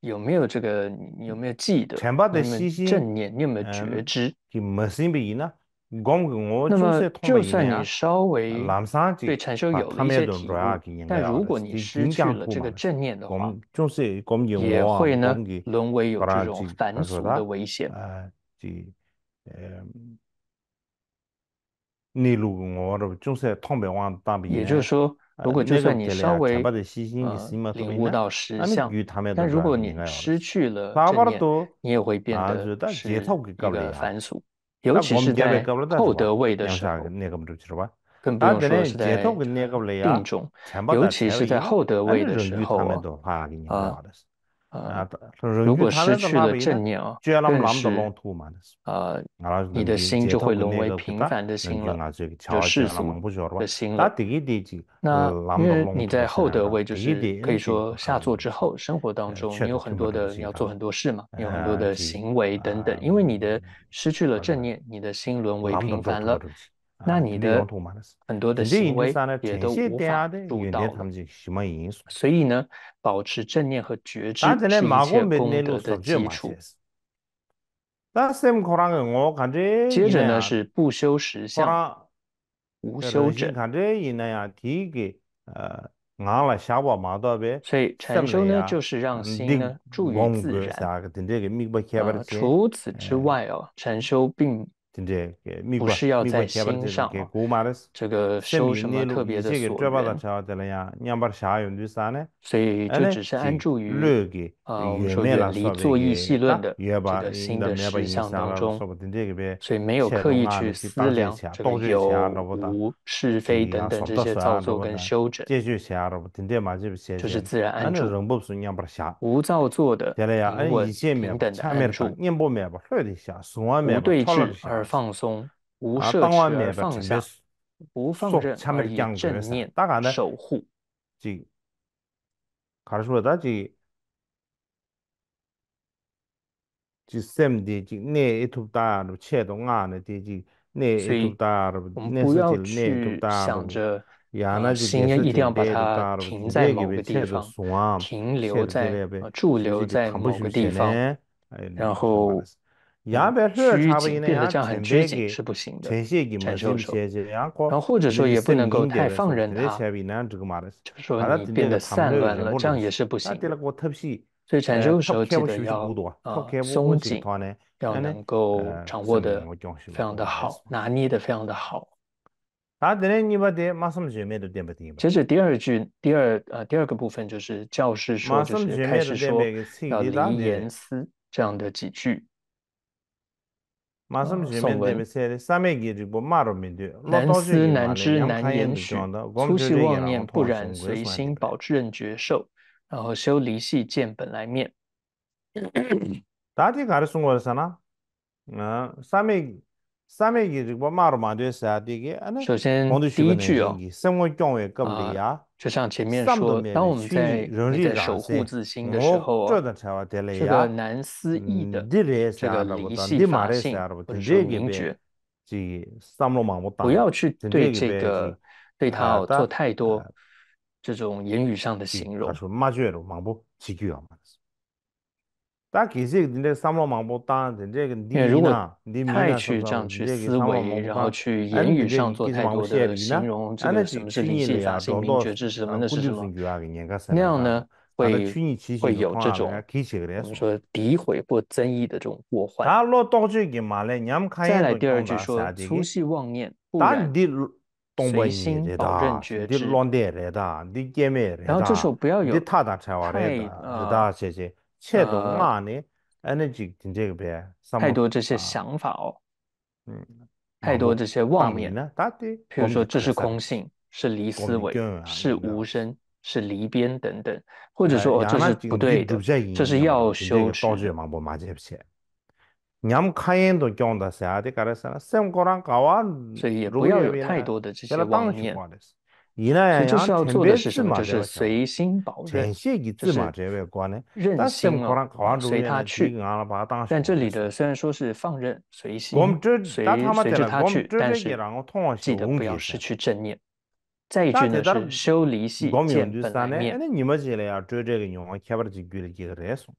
有没有这个有没有记得？的信息正念？你有没有觉知？光跟我，那么就算你稍微对禅修有一些体悟，但如果你失去了这个正念的话，也会呢沦为有这种凡俗的危险。哎，对，我就是唐百万大比也就是说，如果就算你稍微嗯领悟到实相，但如果你失去了正念，你也会变得有这个凡俗。尤其是在后德位的时候，更不用说是在病重，尤其是在后德位的时候啊。呃，如果失去了正念啊，但是呃，你的心就会沦为平凡的心了，就是俗的心了。那因为你在后得位，就是可以说下座之后，生活当中你有很多的你要做很多事嘛，你有很多的行为等等。因为你的失去了正念，你的心沦为平凡了。那你的很多的行为也都无法主导，所以呢，保持正念和觉知是功德的基础。接着呢是不修实相，无修正。所以禅修呢就是让心呢注于自然。除此之外哦，禅修并。 現在美國在決戰上給古馬的這個修什麼特別的所呢?這個這巴達拉亞,냔巴夏雲地山呢? 所以就只是安住于啊，我们说远离作意戏论的这个新的实相当中，所以没有刻意去思量这有无是非等等这些造作跟修整，就是自然安住，无造作的、安稳平等的安住，不无对峙而放松，无设防放下，无放任而正念，当然呢守护。karishwa da chi chi 然后阳不是变得这样很拘谨是不行的，产生时然后或者说也不能够太放任它，就是说你变得散乱了，这样也是不行。的。所以产生时候基本要松紧，要能够掌握的非常的好，拿捏的非常的好。接着第二句，第二呃第二个部分就是教师说，就是开始说要离言思这样的几句。所谓难思难知难言许，粗细妄念不染随心，保持人绝受，然后修离系见本来面。答题卡里送我的三昧。首先，第一句啊，生像前面说，当我们在在守护自心的时候啊，这个难思议的这个离系法性或者名觉，不要去对这个对他做太多这种言语上的形容。大家其实你那三罗忙不大，你这个你你你，太去这样去思维，然后去言语上做太多的形容，这样的具体细节啊，找到什么？那样呢会会有这种我们说诋毁或争议的这种祸患。再来第二句说：粗细妄念，不觉知什么的什么。那样呢会会有这种我们说诋毁或争议的这种祸患。再来第二句说：粗细妄念，不然随心保证觉知。然后这时候不要有太啊。太多嘛呢，energy 这个太多这些想法哦，嗯，太多这些妄念呢，比如说这是空性，是离思维，是无声，是离边等等，或者说这是不对的，这是要修持，保嘛这些，你们开眼都讲到些的是啦，像所以也不要太多的这些妄念。所以就是要做的是什么？就是随心保任，就是。任性，啊，随他去。但这里的虽然说是放任、随心、随随着他去，但是记得不要失去正念。再一句呢是修离系见本面。哎，那你们进来啊，追这个样，看不就举了一个来送。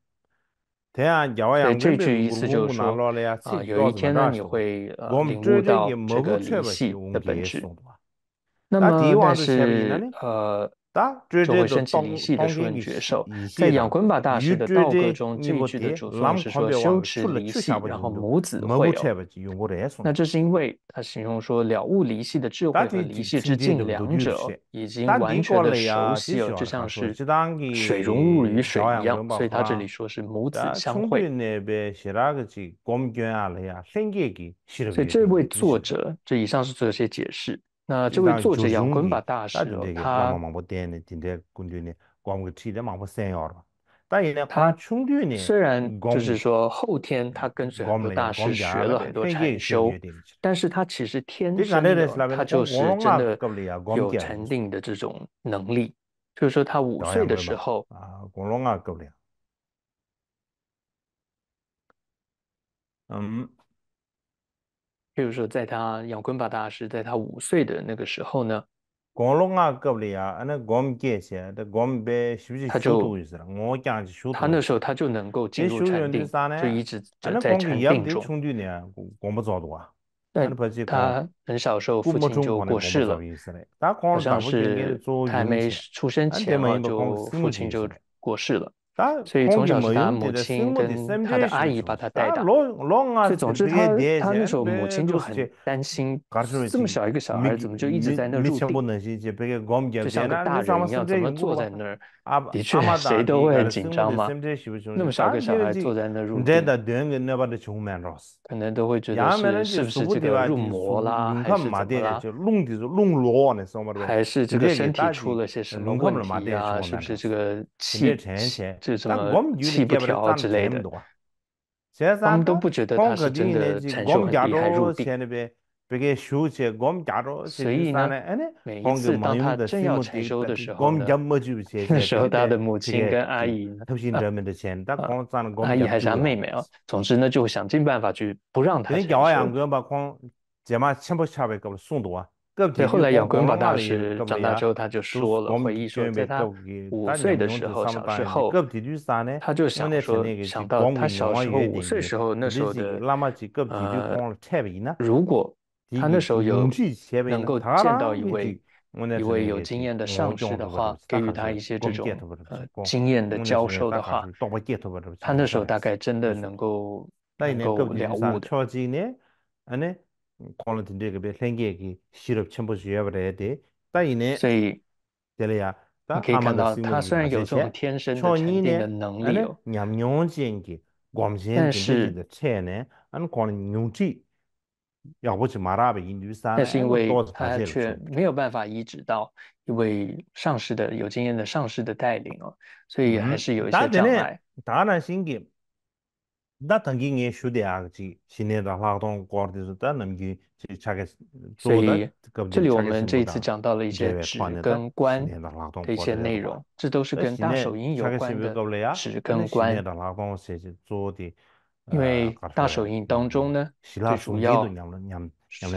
对呀，有啊，有。这句意思就是：说，有一天呢，你会呃领悟到这个离系的本质。那么，但是，呃，就会升起离系的诸种觉受。在养昆巴大师的道歌中，继续的主颂是说：修持离系，然后母子会。那这是因为他形容说了悟离系的智慧和离系之境两者已经完全的熟悉了，就像是水融入于水一样。所以，他这里说是母子相会。所以，这位作者，这以上是做了些解释。那这位作者杨坤吧大师，他他虽然就是说后天他跟随有大师学了很多禅修，但是他其实天生的，他就是真的有禅定的这种能力。就是说他五岁的时候啊，嗯。比如说，在他杨坤巴大师，在他五岁的那个时候呢，他他那时候他就能够进入禅定，就一直在禅定中。真的光不着多。但他很小时候父亲就过世了，好像是他还没出生前就父亲就过世了。所以从小他母亲跟他的阿姨把他带到。所以总之他他那时候母亲就很担心，这么小一个小孩怎么就一直在那儿入定，就像个大人一样怎么坐在那儿。的确，谁都会很紧张嘛。那么小个小孩坐在那儿入定，可能都会觉得是不是这个入魔啦，还是怎么了？还是这个身体出了些什么问题啊？是不是这个气气？这个什么气不调之类的，他们都不觉得他是真的承受很厉害。所以呢，每一次当他的父母退休的时候，他的母亲跟阿姨，偷心者们的钱，但光阿姨还是他妹妹啊。总之呢，就想尽办法去不让他。你教两个吧，光起码千八千百给我送多。对，后来杨坤宝大师长大之后，他就说了回忆说，在他五岁的时候，小时候，他就想说，想到他小时候、五岁时候那时候的，呃，如果他那时候有能够见到一位一位有经验的上司的话，给予他一些这种呃经验的教授的话，他那时候大概真的能够能够了悟的。光了印度那边，先给给收入全部是越不来的，但一年，所以，对了呀，那阿马达斯先生创业的能力，那人家牛津的，光先印度的车呢，那光牛津，要不是马拉巴印度，但是，但是因为他却没有办法移植到一位上市的有经验的上市的带领哦，所以还是有一些障碍。当然，当然，先给。所以这里我们这一次讲到了一些跟观的一些内容，这都是跟大手印有关的，是跟观。因为大手印当中呢，最主要的是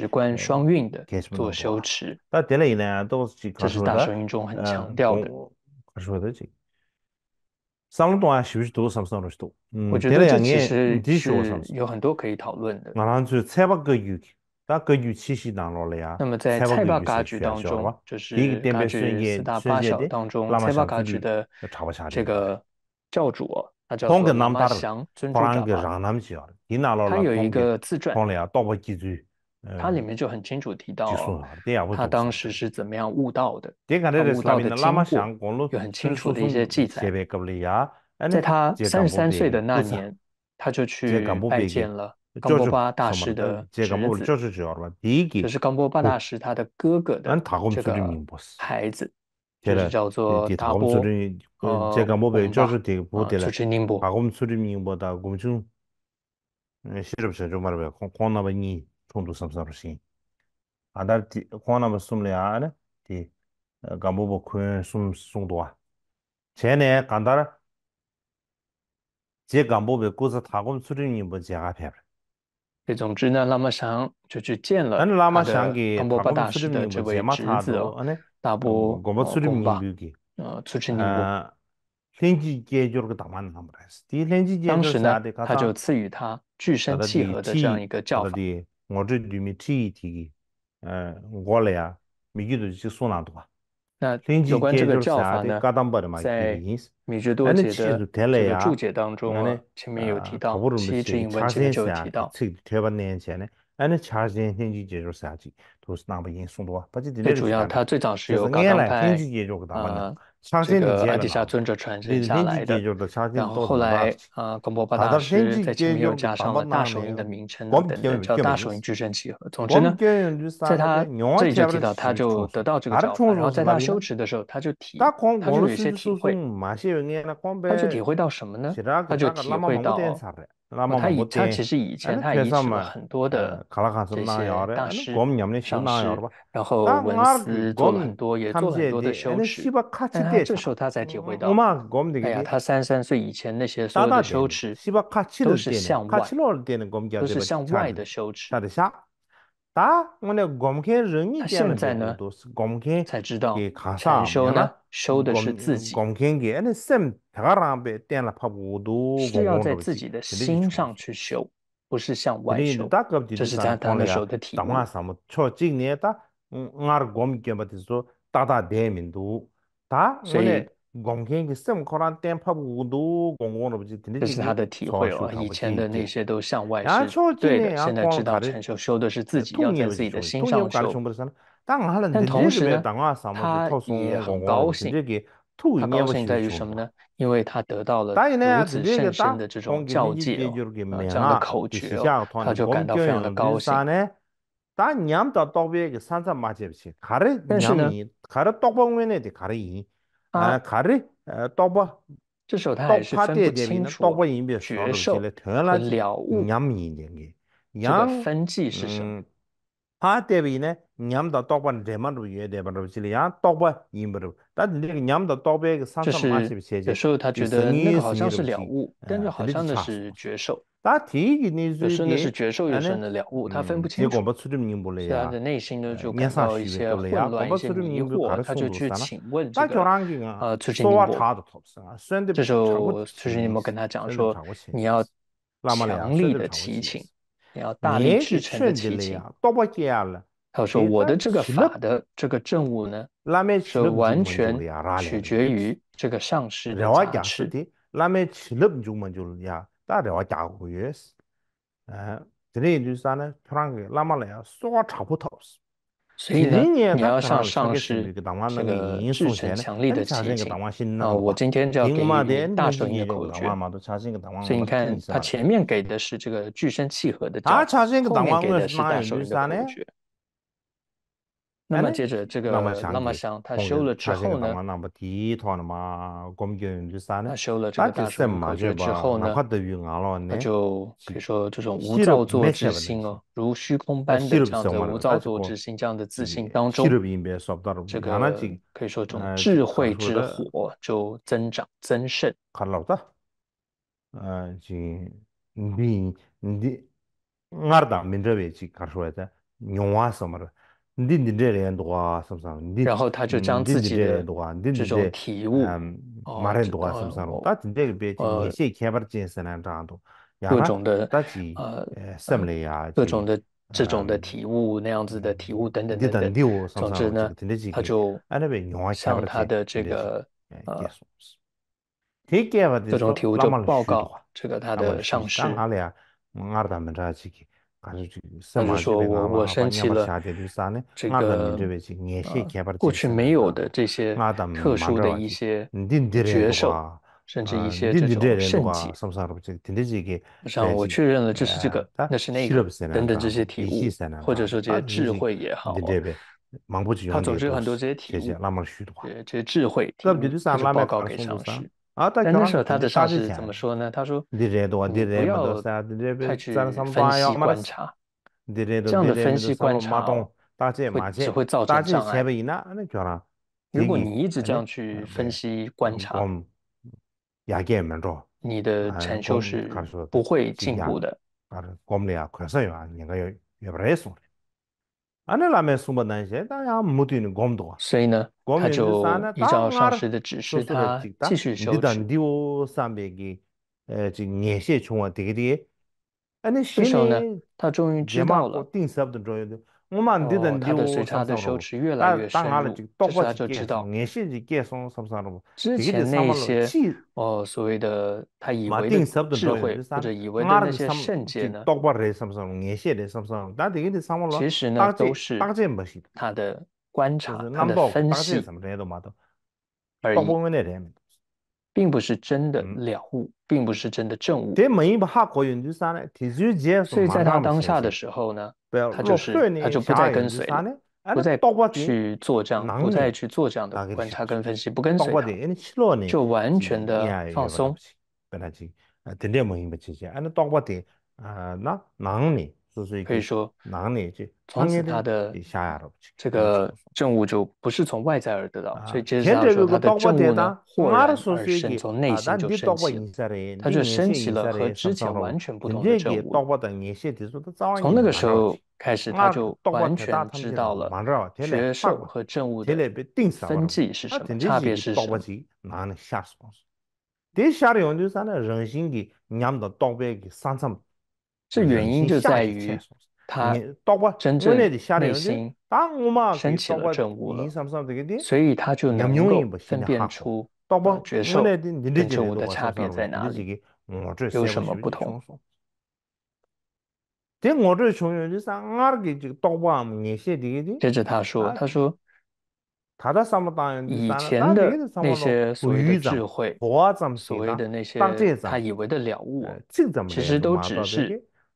指观双运的做修持。那这类呢都是，这是大手印中很强调的。上路多还是不多，上不上路多。嗯，我觉得这其实有很多可以讨论的。那那就菜巴个鱼，但个鱼其实难捞了呀。那么在菜巴噶局当中，就是噶局四大八小当中，菜巴噶局的这个教主，他叫做嘛祥，尊叫他有一个自传。他里面就很清楚提到，他当时是怎么样悟道的，悟道的经过有很清楚的一些记载。在他三十三岁的那年，他就去拜见了冈波巴大师的侄子，就是主波是冈波巴大师他的哥哥的这个孩子，就是叫做达波。呃，冈波就是达波达了。主持宁波，阿公主持宁波的，阿公就哎，西罗西就完了呗，管那边你。送多 m 不是不行？啊，那的，共产党送粮了，的干部不看送送多啊？前年干到了？这干部被过去贪污处的干部见阿片了。这种职能那么想就去见了。那么想给干部处的干部见阿片子，阿呢大部分干部处的干部去。啊，天机界就是个大忙人，他们还是。当时呢，他就赐予他具身契合的这样一个教法。ngorzhe dhumi chiyi tiki ngole ya miki dhuzi chik suna 都是南巴音诵的，最主要他最早是由阿达派啊，这个阿底下，尊者传承下来的。然后后来啊，广播巴大师在面又加上了大手印的名称等等，叫大手印矩阵器。总之呢，在他这里就提到，他就得到这个教法，然后在他修持的时候他就体，他就有一些体会，他就体会到什么呢？他就体会到。他以他其实以前他也触了很多的这些大师、上师，然后文殊做了很多，也做了很多的修持。但他这时候他才体会到，哎呀，他三三岁以前那些所有的修持都是向外，都是向外的修持。答，我那公开人一点了，现在呢都是贡品，才知道，才收呢，收的是自己。公开给，那圣德拉贝点了怕不多，是要在自己的心上去修，不是向外修。这是他打的时的题。会。打我什么？前几年打，公贡品不是说大大知名度。打我那光看给什么可能点拍不都光光了不止，这是他的体会了。以前的那些都向外事，对的。现在知道承受受的是自己，要在自己的心上受。当然他的内心里面当然什么，他也很高兴。他高兴在于什么呢？因为他得到了五子神身的这种教诫啊，这样的口诀，他就感到非常的高兴。但是呢，你讲到道边个山上嘛，就不行。他的，但是呢，他的道旁边的，他的人。啊，卡瑞，呃，刀把，刀把带点，那刀把也比较削瘦些了，一点的，分界是什么？刀把带呢？你们到岛这么着远，这么着距离，伢岛边远不着？但你这个伢们到岛个三三万是不是时候他觉得那个好像是两物，但是好像那是绝兽。那第一个呢是，那是绝兽，又成了两物，他分不清楚。结果不出来呀！他的内心呢就感到一些混乱，一些惑，他就去请问这个呃，这时候出事尼泊跟他讲说，你要强力的提请，你要大力度的骑行，都不见了。他说：“我的这个法的这个正务呢，是完全取决于这个上师加持的。拉美去六种民族呀，大得我几个月。哎，这里就是啥呢？翻译拉马来啊，说差不多。谁？你你要上上师这个巨神强力的加持啊！我今天就要给你大手印口诀。所以你看，他前面给的是这个具身契合的教，后面给的是大手印口诀。”那么接着这个，那么想他修了之后呢？那么他修了之后呢？他就是嘛，就之后呢，他就可以说这种无造作之心哦，如虚空般的这样的无造作之心这样的自信当中，这个可以说这种智慧之火就增长增盛。看老布嗯，啊，你比你，我那达民族别去，他说的牛啊什么。的。然后他就将自己的这种体悟，嗯，马列多啊，是不是咯？他现在别，呃，先把这多，各种的，呃，什么呀？各种的这种的体悟，那样子的体悟等等等等，总之呢，他就向他的这个呃，各种体悟就报告，这个他的上市。那么说我我申请了这个过去没有的这些特殊的一些角色，甚至一些这种圣迹。像我确认了就是这个，那是那个，等等这些体悟，或者说这些智慧也好，他总之很多这些体悟，这些智慧，提报告给上师。但是他的他是怎么说呢？他说不要太去分析观察，这样的分析观察只会造成障碍。如果你一直这样去分析观察，你的禅修是不会进步的。ānā lā mē sūmbā nā yé, tā yā mūtī nī gōm duwa. Sē 我们这人就哦，他的观他的手持越来越深，他当下就当下就知道，眼线就改善什么什么了嘛。之前那些哦所谓的他以为的智慧或者以为的那些圣洁呢，当下就什么什么眼线的什么什么，但这个什么乱七其实呢都是他的观察的分析。二一。并不是真的了悟，并不是真的证悟。所以，在他当下的时候呢，他就是，他就不再跟随，不再去做这样不再去做这样的观察跟分析，不跟随就完全的放松，本来就啊，点点门也不去接，啊，那到挂点啊，那哪里？就是可以说，从此他的这个政务就不是从外在而得到，所以这是讲说他的政务呢，或者是从内心就升起，他就升起了和之前完全不同的政务。从那个时候开始，他就完全知道了学术和政务的分际是什么，差别是什么。哪能吓死我？这的就像那人性的，伢们都道外的上层。这原因就在于他真正内心升起了正悟了，所以他就能够分辨出觉受跟正悟的差别在哪里，有什么不同。接着他说：“他说，以前的那些所谓的智慧，所谓的那些他以为的了悟，其实都只是。”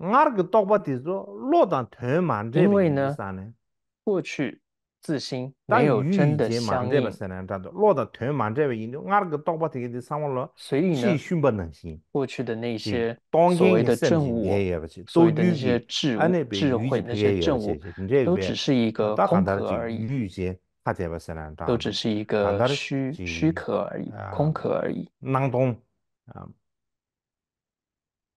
我那个大不爹说，落到台湾这边山呢，过去自信没有真的相信。但落到台湾这边人我那个大伯爹的上网了，几信不能信。过去的那些当今的政务，所有的智慧那些政务，都只是一个空壳而已。见他都只是一个虚虚壳而已，空壳而已。囊中啊，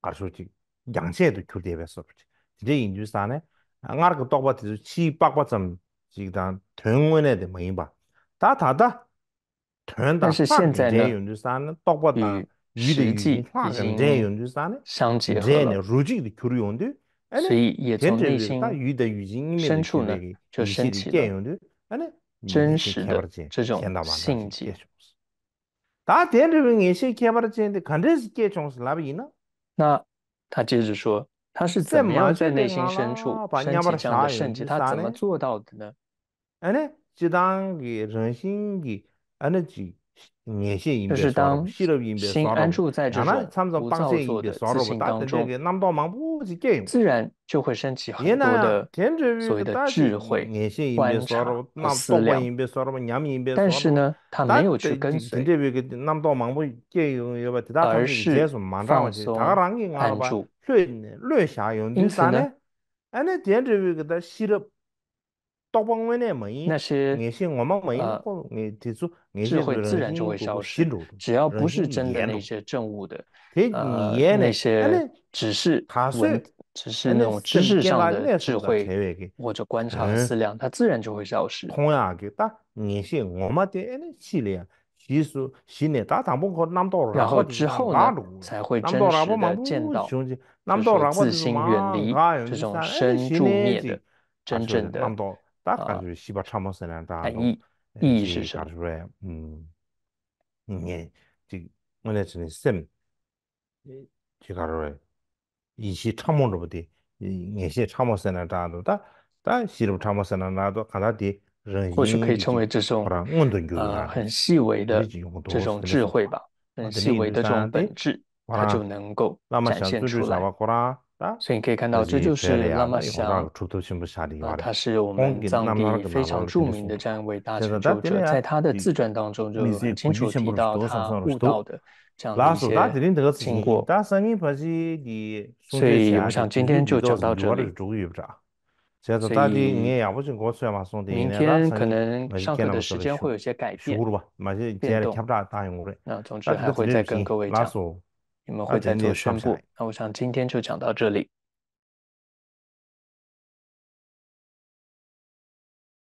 搞手机。 양세도 edu kyu dewe sopit. Tide yin juu saane, ngaar ka tokpa tizu chi pakpa tsam jigdaan tuen wene de mayinba. Da ta da, tuen da pa kyu dewe yun juu saane, tokpa da yu de yu 那他接着说：“他是怎么在内心深处升起这样的圣迹？他怎么做到的呢？”哎呢，这当给人心给，哎呢这。眼线银币刷了，心安住在这个无造作的自信当中，自然就会升起很多的所谓的智慧、观一和思量。但是呢，他没有去更新，而是放松。因此呢，那电纸币给他洗了。大部分那些那些那些我们没有，你你说那智慧自然就会消失。只要不是真的那些政务的，哎，你那些只是，只是那种知识上的智慧或者观察思量，它自然就会消失。同样的，但那些我们的系列习俗系列，打，打，不分那么多拉，靠南拉鲁，南道拉我们没见到，南道拉我们慢远离这种深住灭的真正的。大概就是西把长梦森呢，大家意就看出来，嗯，嗯，就，我那真的生，就看出来，一些长梦着不对，一些长梦生呢这样子，但但细路长梦生呢，多看到的，或许可以称为这种啊，很细微的这种智慧吧，很细微的这种本质，它就能够那么出来。所以你可以看到，这就是那么像，他是我们藏地非常著名的这样一位大成就者，在他的自传当中就清楚提到他悟到的这样一些经过。所以像今天就讲到这里。明天可能上课的时间会有些改变，变动。那总之还会再跟各位讲。你们会在做宣布。那我想今天就讲到这里。